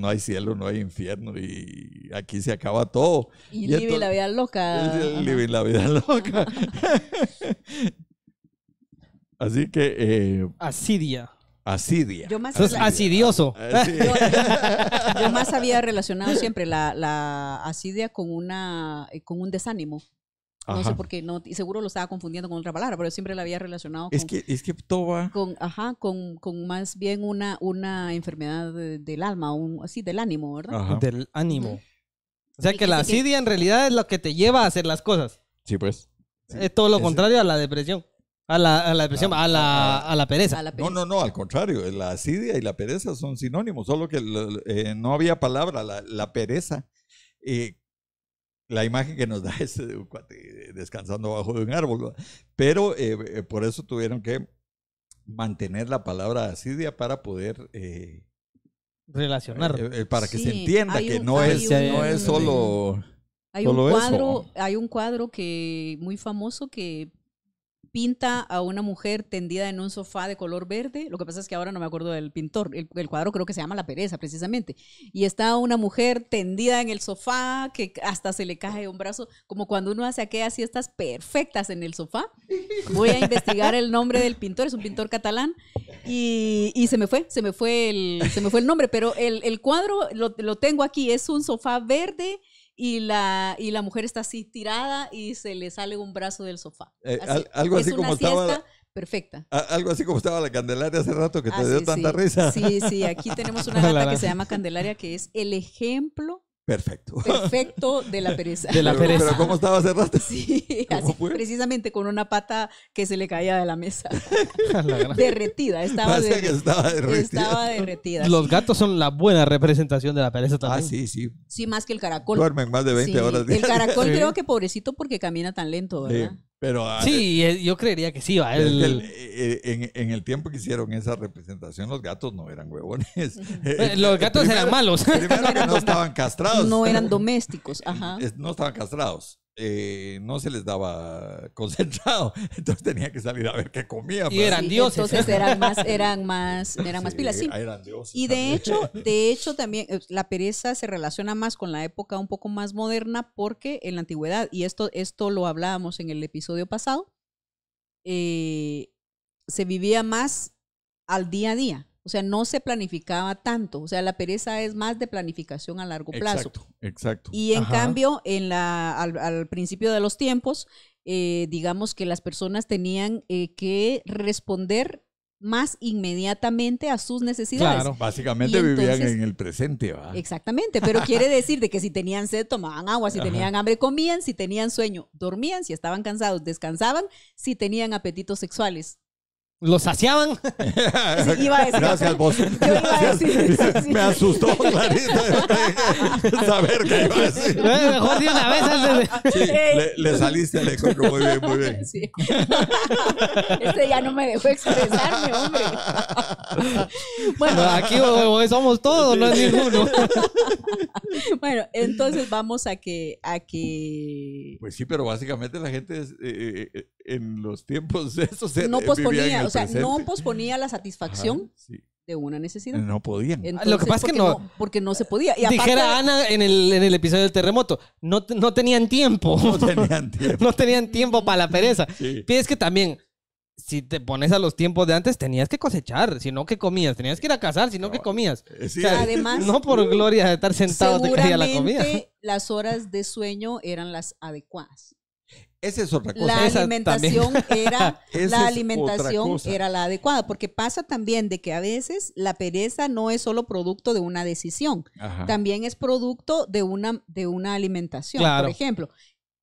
no hay cielo, no hay infierno y aquí se acaba todo. Y, y la vida loca. vive <laughs> la vida loca. <laughs> Así que... Eh, asidia. Asidia. Yo más asidioso. Ah, yo, yo, <laughs> más había relacionado siempre la, la asidia con, una, eh, con un desánimo. No sé por qué, no, y seguro lo estaba confundiendo con otra palabra, pero siempre la había relacionado con... Es que, es que toba... Con, ajá, con, más bien una, una enfermedad del alma, un, así, del ánimo, ¿verdad? Del ánimo. O sea, que la asidia en realidad es lo que te lleva a hacer las cosas. Sí, pues. Es todo lo contrario a la depresión. A la, depresión, ah, ah, ah. a, la, pereza. No, no, no, al contrario. Eh, la asidia y la pereza son sinónimos, solo que eh, no había palabra, la, pereza. Eh, la imagen que nos da <laughs> es de un cuate eh, descansando bajo de un árbol. Pero eh, por eso tuvieron que mantener la palabra asidia para poder... Eh, Relacionar. Eh, para que se entienda que no, es, es solo... Hay un, cuadro, hay un cuadro que muy famoso que pinta a una mujer tendida en un sofá de color verde. Lo que pasa es que ahora no me acuerdo del pintor. El, cuadro creo que se llama La pereza, precisamente. Y está una mujer tendida en el sofá que hasta se le cae un brazo, como cuando uno hace aquellas siestas perfectas en el sofá. Voy a investigar el nombre del pintor, es un pintor catalán. Y, se me fue, se me fue el, se me fue el nombre, pero el, cuadro lo, lo tengo aquí. Es un sofá verde y la, y la mujer está así tirada y se le sale un brazo del sofá. Eh, algo así como estaba. perfecta. algo así como estaba la Candelaria hace rato que te dio tanta risa. Sí, sí, aquí tenemos una <laughs> gata que se llama Candelaria que es el ejemplo Perfecto. Perfecto <laughs> de la pereza. De la pereza. Pero ¿cómo estaba hace rato? <laughs> Sí, así, precisamente con una pata que se le caía de la mesa. <laughs> derretida, estaba, derretida. Que estaba, derretida. estaba derretida. Los gatos son la buena representación de la pereza ah, también. Ah, sí, sí. Sí, más que el caracol. Duermen más de 20 horas. El caracol creo que pobrecito porque camina tan lento, ¿verdad? Ah, sí, eh, yo creería que sí. Va, eh, en, el tiempo que hicieron esa representación, los gatos no eran huevones. <laughs> Eh, los gatos eran malos. Primero que no <laughs> estaban castrados. No eran domésticos, ajá. No estaban castrados. Eh, no se les daba concentrado, <laughs> entonces tenía que salir a ver qué comía. Y pues. eran dioses. Entonces eran más, eran más, <laughs> pilas. y de hecho, <laughs> de hecho también eh, la pereza se relaciona más con la época un poco más moderna porque en la antigüedad, y esto, esto lo hablábamos en el episodio pasado, eh, se vivía más al día a día. O sea, no se planificaba tanto. O sea, la pereza es más de planificación a largo plazo. Exacto, exacto. Y en cambio, en la, al, principio de los tiempos, eh, digamos que las personas tenían eh, que responder más inmediatamente a sus necesidades. Claro, básicamente vivían en el presente, Exactamente, pero <laughs> quiere decir de que si tenían sed tomaban agua, si tenían hambre comían, si tenían sueño dormían, si estaban cansados descansaban, si tenían apetitos sexuales los saciaban. <laughs> Gracias, vos. Me asustó, Clarita, saber qué iba a decir. mejor de una vez le, saliste al eco muy bien, muy bien. Este ya no me dejó expresarme, hombre. Bueno, aquí somos todos, no es ninguno. Bueno, entonces vamos a que, a que... Pues sí, pero básicamente la gente eh, eh, eh, en los tiempos de esos... No posponía o sea, no posponía la satisfacción. de una necesidad. No podían. lo que pasa es que no, Porque no se podía. Y dijera Ana en el, en el, episodio del terremoto, no, no tenían <laughs> tiempo. No tenían tiempo. para la pereza. <laughs> Sí. que también, si te pones a los tiempos de antes, tenías que cosechar, si no que comías, tenías que ir a cazar, si no, que comías. Eh, eh, además, no por gloria de estar sentado te la comida. Las horas de sueño eran las adecuadas. Esa es otra cosa. <laughs> La alimentación, era, la alimentación era la adecuada, porque pasa también de que a veces la pereza no es solo producto de una decisión, también es producto de una, de una alimentación. Por ejemplo,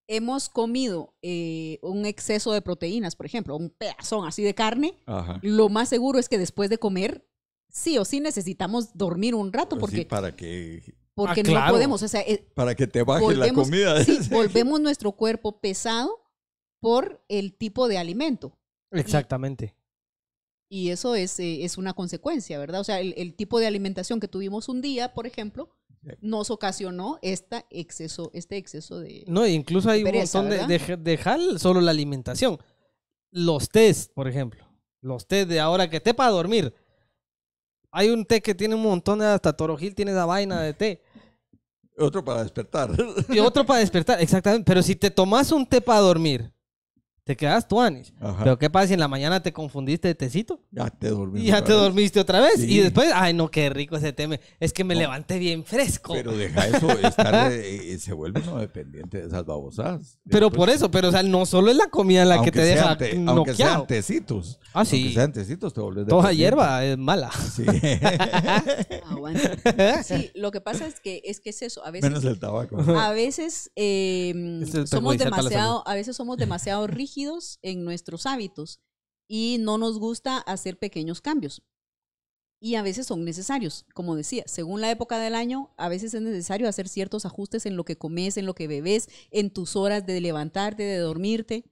hemos comido eh, un exceso de proteínas, por ejemplo, un pedazón así de carne, lo más seguro es que después de comer, sí o sí necesitamos dormir un rato, pues porque... para que Ah, porque no podemos. O sea, eh, Para que te baje la comida. <laughs> volvemos nuestro cuerpo pesado por el tipo de alimento. Exactamente. Y, eso es, eh, es, una consecuencia, ¿verdad? O sea, el, tipo de alimentación que tuvimos un día, por ejemplo, nos ocasionó esta exceso, este exceso de. No, e incluso hay un montón de, dejar solo la alimentación. Los test, por ejemplo. Los test de ahora que te para dormir hay un té que tiene un montón de hasta Gil tiene esa vaina de té. Otro para despertar. Y otro para despertar, exactamente. Pero si te tomas un té para dormir te quedas tú, Anish. Pero ¿qué pasa si en la mañana te confundiste de tecito? Ya te dormiste. ya te dormiste otra vez. Y después, ay, no, qué rico ese tema. Es que me levante levanté bien fresco. Pero deja eso, <laughs> estar eh, eh, se vuelve uno dependiente de esas babosadas Pero por eso, pero o sea, no solo es la comida la que te deja Aunque sean tecitos. Ah, sí. Aunque sean tecitos, te vuelves Toda hierba es mala. Sí. <laughs> Ah, sí, lo que pasa es que es que es eso. A veces, Menos el tabaco. A veces em, somos demasiado, a veces somos demasiado rígidos <laughs> en nuestros hábitos y no nos gusta hacer pequeños cambios. Y a veces son necesarios, como decía, según la época del año, a veces es necesario hacer ciertos ajustes en lo que comes, en lo que bebes, en tus horas de levantarte, de dormirte.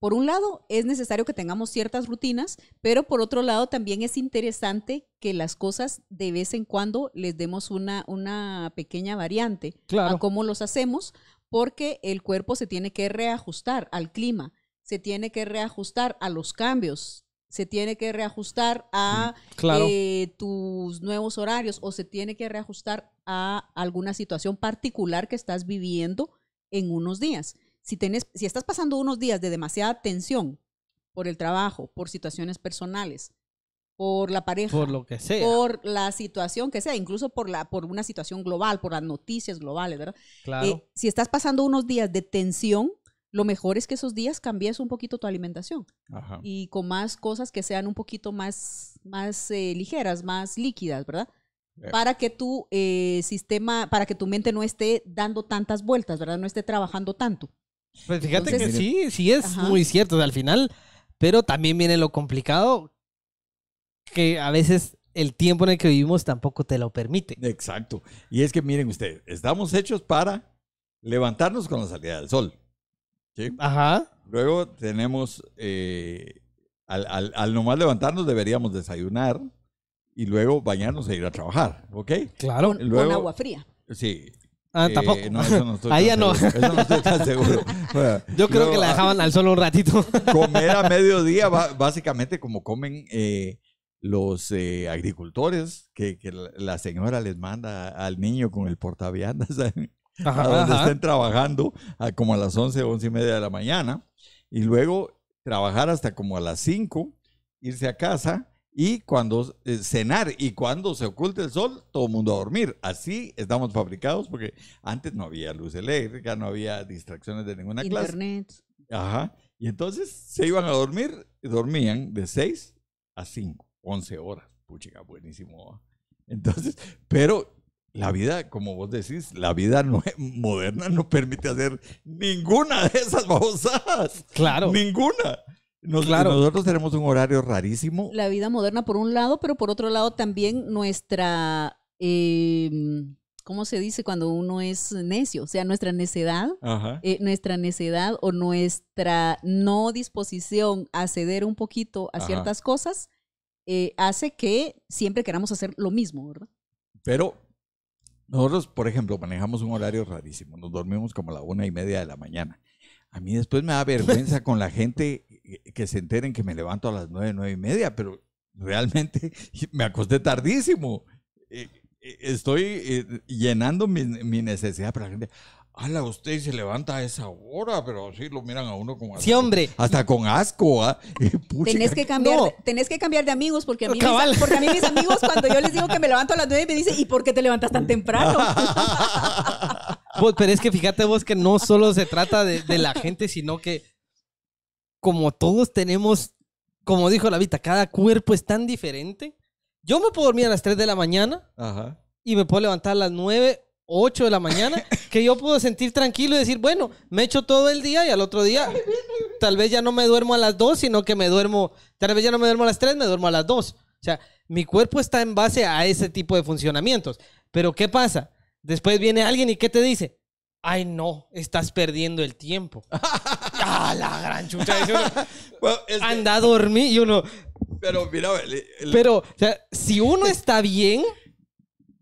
Por un lado, es necesario que tengamos ciertas rutinas, pero por otro lado, también es interesante que las cosas de vez en cuando les demos una, una pequeña variante a cómo los hacemos, porque el cuerpo se tiene que reajustar al clima, se tiene que reajustar a los cambios, se tiene que reajustar a mm, eh, tus nuevos horarios o se tiene que reajustar a alguna situación particular que estás viviendo en unos días. Si, si estás pasando unos días de demasiada tensión por el trabajo, por situaciones personales, por la pareja, por lo que sea, por la situación que sea, incluso por la por una situación global, por las noticias globales, ¿verdad? Claro. Eh, si estás pasando unos días de tensión, lo mejor es que esos días cambies un poquito tu alimentación Ajá. y con más cosas que sean un poquito más más eh, ligeras, más líquidas, ¿verdad? Eh. Para que tu sistema, para que tu mente no esté dando tantas vueltas, ¿verdad? No esté trabajando tanto. Pues fíjate que sí, sí es muy cierto. al final pero también viene lo complicado que a veces el tiempo en el que vivimos tampoco te lo permite. Exacto. Y es que miren ustedes, estamos hechos para levantarnos con la salida del sol. Ajá. Luego tenemos, eh, al, al, nomás levantarnos deberíamos desayunar y luego bañarnos e ir a trabajar, ¿ok? Claro. Con, agua fría. Sí. Ah, eh, tampoco. No, eso no estoy <laughs> Ahí Eso no estoy tan seguro. <laughs> Yo creo que la dejaban al sol un ratito. Comer a mediodía, básicamente como comen eh, los eh, agricultores, que, la señora les manda al niño con el portaviandas <laughs> a donde estén trabajando a como a las 11, 11 y media de la mañana, y luego trabajar hasta como a las 5, irse a casa y cuando eh, cenar y cuando se oculte el sol, todo el mundo a dormir. Así estamos fabricados porque antes no había luz eléctrica, no había distracciones de ninguna clase. Internet. Ajá. Y entonces se iban a dormir, y dormían de 6 a 5 11 horas. Pucha, buenísimo. Entonces, <laughs> pero la vida, como vos decís, la vida moderna no permite hacer ninguna de esas babosadas. Claro. Ninguna. Nosotros tenemos un horario rarísimo. La vida moderna por un lado, pero por otro lado también nuestra, eh, ¿cómo se dice cuando uno es necio? O sea, nuestra necedad, eh, nuestra necedad o nuestra no disposición a ceder un poquito a ciertas cosas eh, hace que siempre queramos hacer lo mismo, ¿verdad? Pero nosotros, por ejemplo, manejamos un horario rarísimo. Nos dormimos como a la una y media de la mañana. A mí después me da vergüenza <laughs> con la gente eh, que se enteren que me levanto a las nueve, nueve y media, pero realmente <laughs> me acosté tardísimo. Eh, estoy llenando mi, mi necesidad para la gente. Hala, usted se levanta a esa hora, pero sí lo miran a uno como Sí, hombre. Hasta con asco, ¿ah? <laughs> Tenés que cambiar, tenés que cambiar de amigos, porque a, mí mis, porque a mí mis amigos, cuando yo les digo que me levanto a las nueve, me dicen, ¿y por qué te levantas tan temprano? <laughs> pero es que fíjate vos que no solo se trata de, la gente, sino que como todos tenemos, como dijo la Vita, cada cuerpo es tan diferente. Yo me puedo dormir a las tres de la mañana y me puedo levantar a las nueve 8 de la mañana, <laughs> que yo puedo sentir tranquilo y decir, bueno, me echo todo el día y al otro día tal vez ya no me duermo a las 2, sino que me duermo, tal vez ya no me duermo a las 3, me duermo a las 2. O sea, mi cuerpo está en base a ese tipo de funcionamientos. Pero ¿qué pasa? Después viene alguien y ¿qué te dice? Ay, no, estás perdiendo el tiempo. <laughs> ¡Ah, la gran chucha! <laughs> Anda a dormir y uno... Pero mira, pero o sea, si uno está bien,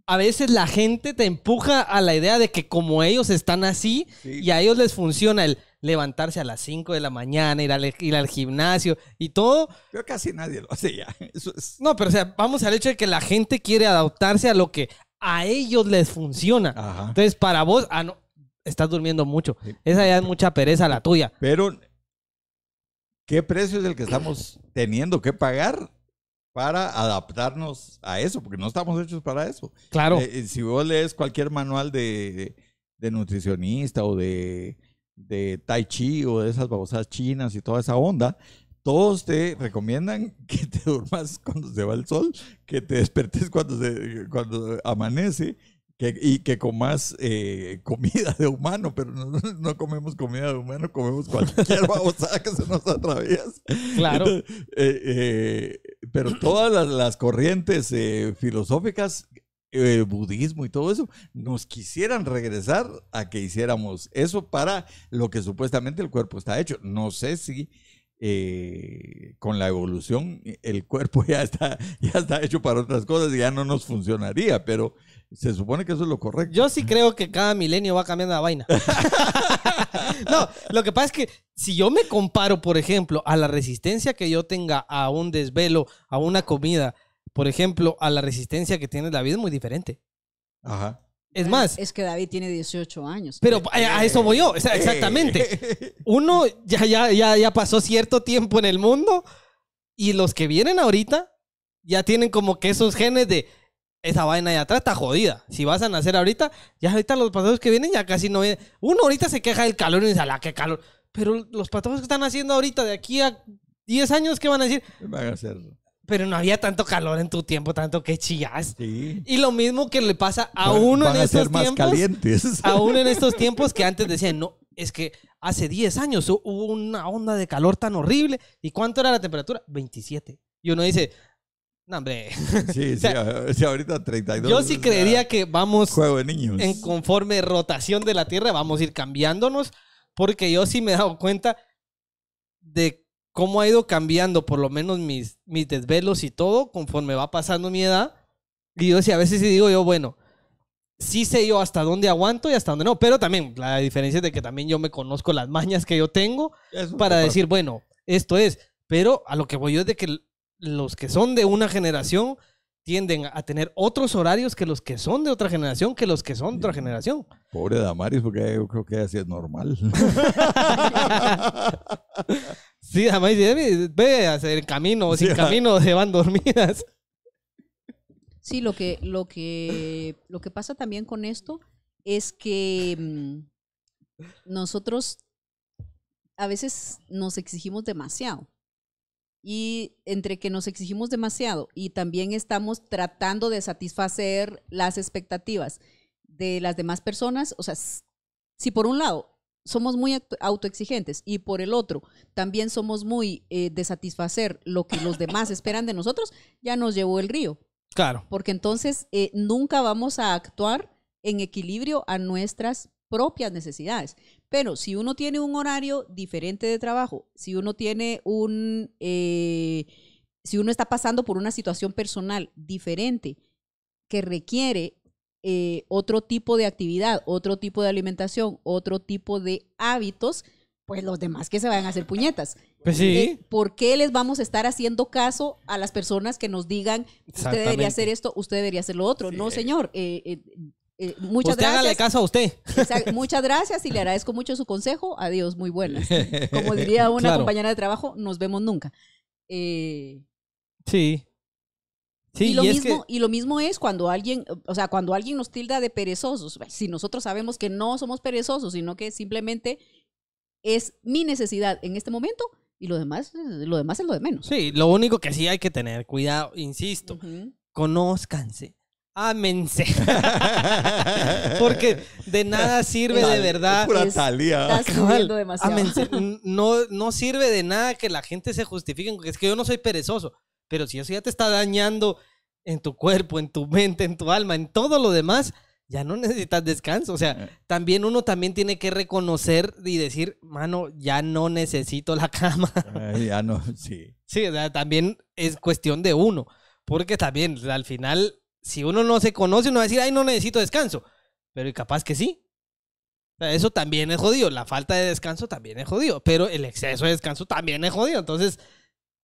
a veces la gente te empuja a la idea de que como ellos están así y a ellos les funciona el levantarse a las 5 de la mañana, ir al, al gimnasio y todo. Yo casi nadie lo hace ya. <laughs> No, pero o sea, vamos al hecho de que la gente quiere adaptarse a lo que a ellos les funciona. Entonces, para vos, ah, no, estás durmiendo mucho. Esa ya es mucha pereza la tuya. Pero, ¿qué precio es el que estamos teniendo que pagar para adaptarnos a eso, porque no estamos hechos para eso. Claro. Eh, eh, si vos lees cualquier manual de, nutricionista o de, de, Tai Chi o de esas babosas chinas y toda esa onda, todos te recomiendan <laughs> que te duermas cuando se va el sol, que te despertes cuando, cuando amanece. y que comas eh, comida de humano, pero <laughs> no, comemos comida de humano, comemos cualquier <laughs> babosada que se nos atraviesa. Claro. Pero todas las, corrientes eh, filosóficas, eh, budismo y todo eso, nos quisieran regresar a que hiciéramos eso para lo que supuestamente el cuerpo está hecho. No sé si eh, con la evolución el cuerpo <laughs> ya está, ya está hecho para otras cosas y ya no nos funcionaría, pero se supone que eso es lo correcto. Yo sí creo que cada milenio va cambiando la vaina. <laughs> No, lo que pasa es que si yo me comparo, por ejemplo, a la resistencia que yo tenga a un desvelo, a una comida, por ejemplo, a la resistencia que tiene David es muy diferente. Ajá. Es más. Es que David tiene 18 años. Pero a, eso voy yo, exactamente. Uno ya, ya, ya, ya pasó cierto tiempo en el mundo y los que vienen ahorita ya tienen como que esos genes de esa vaina de atrás está jodida. Si vas a nacer ahorita, ya ahorita los pasajeros que vienen ya casi no vienen. Uno ahorita se queja del calor y dice, la qué calor! Pero los patojos que están haciendo ahorita, de aquí a 10 años, ¿qué van a decir? Van a hacer? Pero no había tanto calor en tu tiempo, tanto que chillas. Y lo mismo que le pasa a uno en estos tiempos. Calientes. <laughs> A uno en estos tiempos que antes decían, no, es que hace 10 años hubo una onda de calor tan horrible. ¿Y cuánto era la temperatura? 27. Y uno dice, no, hombre. <laughs> Sí, sí, ahorita 32. Yo sí creería que vamos. Juego de niños. En conforme rotación de la Tierra, vamos a ir cambiándonos, porque yo sí me he dado cuenta de cómo ha ido cambiando, por lo menos mis, mis desvelos y todo, conforme va pasando mi edad. Y yo sí, a veces sí digo yo, bueno, sí sé yo hasta dónde aguanto y hasta dónde no, pero también la diferencia es de que también yo me conozco las mañas que yo tengo para decir, bueno, esto es. Pero a lo que voy yo es de que los que son de una generación tienden a tener otros horarios que los que son de otra generación, que los que son de otra generación. Pobre Damaris, porque yo creo que así es normal. <laughs> sí, Damaris, ve a hacer el camino, sin camino se van dormidas. Sí, lo que, lo que, lo que pasa también con esto es que mm, nosotros a veces nos exigimos demasiado y entre que nos exigimos demasiado y también estamos tratando de satisfacer las expectativas de las demás personas, o sea, si por un lado somos muy autoexigentes y por el otro también somos muy eh, de satisfacer lo que los demás esperan de nosotros, ya nos llevó el río. Claro. Porque entonces eh, nunca vamos a actuar en equilibrio a nuestras propias necesidades. Pero si uno tiene un horario diferente de trabajo, si uno tiene un, eh, si uno está pasando por una situación personal diferente que requiere eh, otro tipo de actividad, otro tipo de alimentación, otro tipo de hábitos, pues los demás que se vayan a hacer puñetas. Pues eh, ¿Por qué les vamos a estar haciendo caso a las personas que nos digan, usted debería hacer esto, usted debería hacer lo otro? No, señor. Eh, muchas gracias. caso a usted. Muchas gracias y le agradezco mucho su consejo. Adiós, muy buenas. <laughs> Como diría una compañera de trabajo, nos vemos nunca. Eh, sí. Sí, y, lo mismo, y lo mismo es cuando alguien, o sea, cuando alguien nos tilda de perezosos. Si nosotros sabemos que no somos perezosos, sino que simplemente es mi necesidad en este momento y lo demás, lo demás es lo de menos. Sí, lo único que sí hay que tener cuidado, insisto, Conozcanse. conózcanse amén. <laughs> Porque de nada sirve de verdad. Pura talía. Ah, demasiado. <laughs> No, no sirve de nada que la gente se justifique. Es que yo no soy perezoso. Pero si eso ya te está dañando en tu cuerpo, en tu mente, en tu alma, en todo lo demás, ya no necesitas descanso. O sea, eh. también uno también tiene que reconocer y decir, mano, ya no necesito la cama. Eh, ya no, sí. Sí, también es cuestión de uno. Porque también, al final, si uno no se conoce, uno va a decir, ay, no necesito descanso. Pero capaz que sí. Eso también es jodido. La falta de descanso también es jodido. Pero el exceso de descanso también es jodido. Entonces,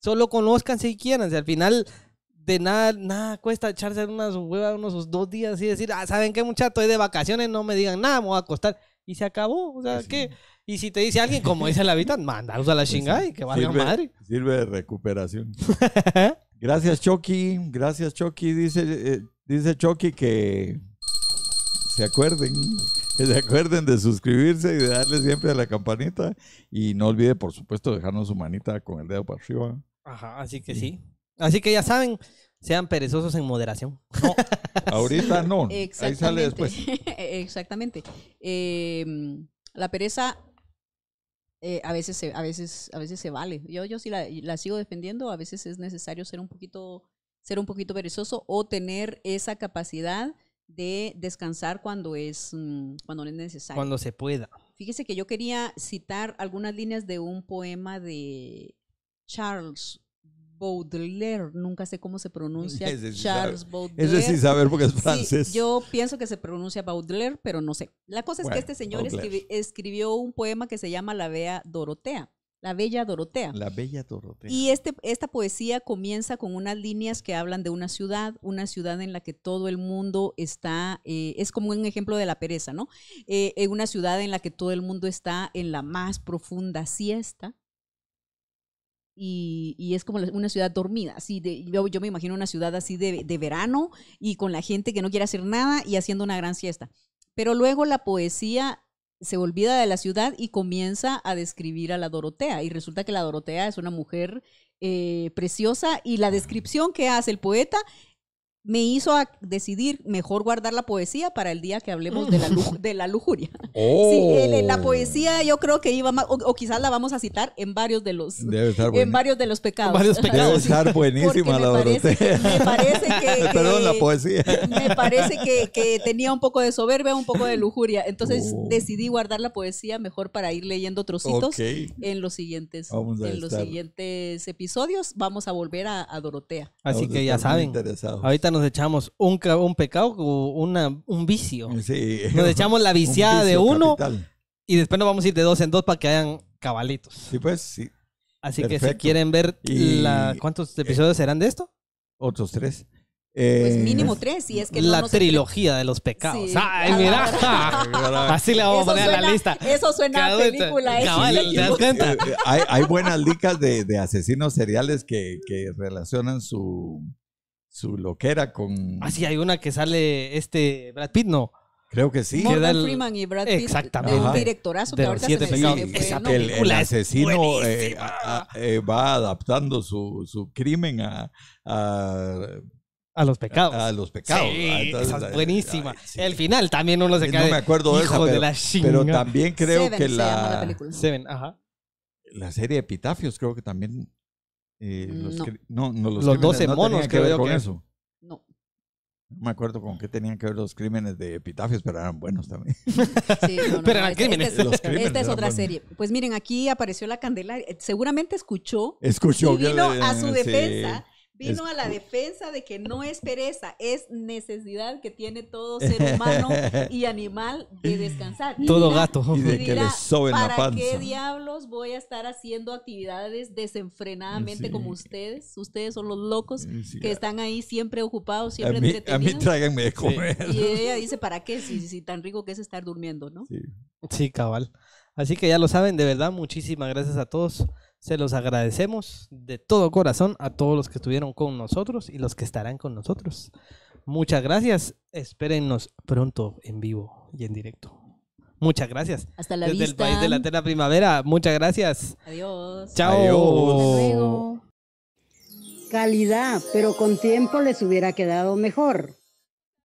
solo conozcan si quieran. Si al final, de nada, nada cuesta echarse unas hueva unos dos días y decir, ah, ¿saben qué, muchacho? Estoy de vacaciones, no me digan nada, me voy a acostar. Y se acabó. O sea, ¿qué? Y si te dice alguien, como dice el hábitat, mandaros a la pues chingada y que valga la madre. Sirve de recuperación. <laughs> Gracias, Chucky. Gracias, Chucky. Dice, eh, Dice Chucky que se acuerden, que se acuerden de suscribirse y de darle siempre a la campanita. Y no olvide, por supuesto, dejarnos su manita con el dedo para arriba. Ajá, así que sí. Así que ya saben, sean perezosos en moderación. ahorita no. Ahí sale después. <laughs> Exactamente. Em, la pereza eh, a veces se, a veces a veces se vale yo yo sí la, sigo defendiendo a veces es necesario ser un poquito ser un poquito perezoso o tener esa capacidad de descansar cuando es, mm, cuando es necesario. Cuando se pueda. Fíjese que yo quería citar algunas líneas de un poema de Charles Baudelaire, nunca sé cómo se pronuncia <laughs> Charles Baudelaire. es sí saber porque es francés. yo pienso que se pronuncia Baudelaire, pero no sé. La cosa es que este señor escribió un poema que se llama La vea Dorotea. La Bella Dorotea. La Bella Dorotea. Y este, esta poesía comienza con unas líneas que hablan de una ciudad, una ciudad en la que todo el mundo está, eh, es como un ejemplo de la pereza, ¿no? en eh, eh, una ciudad en la que todo el mundo está en la más profunda siesta. Y, y es como una ciudad dormida, así de, yo, yo me imagino una ciudad así de, de verano y con la gente que no quiere hacer nada y haciendo una gran siesta. Pero luego la poesía se olvida de la ciudad y comienza a describir a la Dorotea. Y resulta que la Dorotea es una mujer eh, preciosa y la descripción que hace el poeta me hizo decidir mejor guardar la poesía para el día que hablemos de la, mm. de la lujuria. <laughs> Oh. la poesía yo creo que iba más, o, quizás la vamos a citar en varios de los, en varios de los pecados. <laughs> Debe estar buenísima la Dorotea me parece que, <laughs> Perdón, la poesía. Me parece que, tenía un poco de soberbia, un poco de lujuria. Entonces oh. decidí guardar la poesía mejor para ir leyendo trocitos en los siguientes, en los siguientes episodios. Vamos a volver a, Dorotea. Así que ya saben, ahorita nos echamos un, un pecado o un vicio. Nos echamos la <laughs> viciada de uno y después nos vamos a ir de dos en dos para que hayan cabalitos. Sí, pues, sí. Así que si quieren ver la, cuántos eh, episodios serán de esto. Otros tres. pues eh, mínimo tres, es que la trilogía de los pecados. <laughs> Así le vamos a poner a la lista. Eso suena a película. ¿eh? Hay, buenas licas de, asesinos seriales que, que relacionan su, su loquera con. Ah, sí, hay una que sale este Brad Pitt, ¿no? Creo que sí. Morgan Freeman y Brad Pitt. Exactamente. El directorazo que ahorita se sí, esa el, asesino eh, eh, va adaptando su, su crimen a, a a los pecados. A, los pecados. Sí, ah, esa es buenísima. El final también uno se cae. Eh, no me acuerdo de, esa, pero, pero también creo que la, la, Seven, ajá. la serie Epitafios creo que también eh, los no. no. 12 monos que, veo con eso. No. No me acuerdo con qué tenían que ver los crímenes de epitafios, pero eran buenos también. <laughs> pero eran crímenes. los crímenes. Esta es otra serie. Pues miren, aquí apareció la candela eh, Seguramente escuchó. Escuchó. Y vino a su defensa vino a la defensa de que no es pereza, es necesidad que tiene todo ser humano <laughs> y animal de descansar. Todo gato. Y de que le sobe la panza. ¿Para qué diablos voy a estar haciendo actividades desenfrenadamente como ustedes? Ustedes son los locos que están ahí siempre ocupados, siempre a mí, entretenidos. tráiganme de comer. Y ella <laughs> dice, ¿para qué? Si, si, tan rico que es estar durmiendo, ¿no? Sí, cabal. Así que ya lo saben, de verdad, muchísimas gracias a todos. Se los agradecemos de todo corazón a todos los que estuvieron con nosotros y los que estarán con nosotros. Muchas gracias. Espérennos pronto en vivo y en directo. Muchas gracias. Hasta la Desde el país de la tela primavera. Muchas gracias. Adiós. Chao. Calidad, pero con tiempo les hubiera quedado mejor.